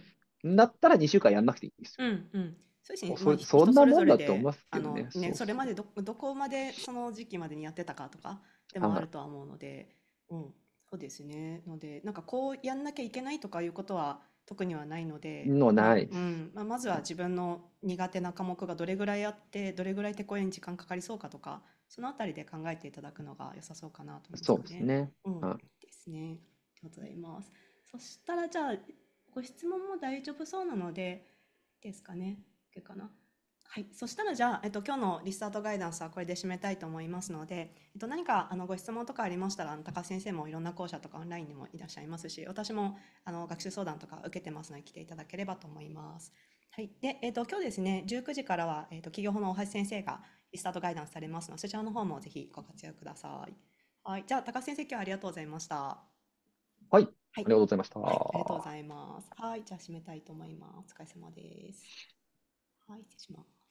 うん、だったら2週間やんなくていいですよ。うんうんそうですね、そそんなもんだと思いますけどね。そねそれまでどどこまでその時期までにやってたかとかでもあるとは思うので、うん、そうですね。のでなんかこうやんなきゃいけないとかいうことは特にはないので、のない。うんまあ、まずは自分の苦手な科目がどれぐらいあってどれぐらい手こに時間かかりそうかとかそのあたりで考えていただくのが良さそうかなと思いますそうですね。うん、ですね。ありがとうございます。そしたらじゃあご質問も大丈夫そうなのでですかね。いけかな。はい、そしたらじゃあ、えっと、今日のリスタートガイダンスはこれで締めたいと思いますので、えっと、何かあのご質問とかありましたら高橋先生もいろんな校舎とかオンラインにもいらっしゃいますし私もあの学習相談とか受けてますので来ていただければと思います。はいでえっと、今日ですね19時からは、えっと、企業法の大橋先生がリスタートガイダンスされますのでそちらの方もぜひご活用ください。はい、じゃあ高橋先生今日はありがとうございました。はい、はい、ありがとうございました、はい、ありがとうございます。はい、じゃあ締めたいと思います。お疲れ様です。はい、失礼します。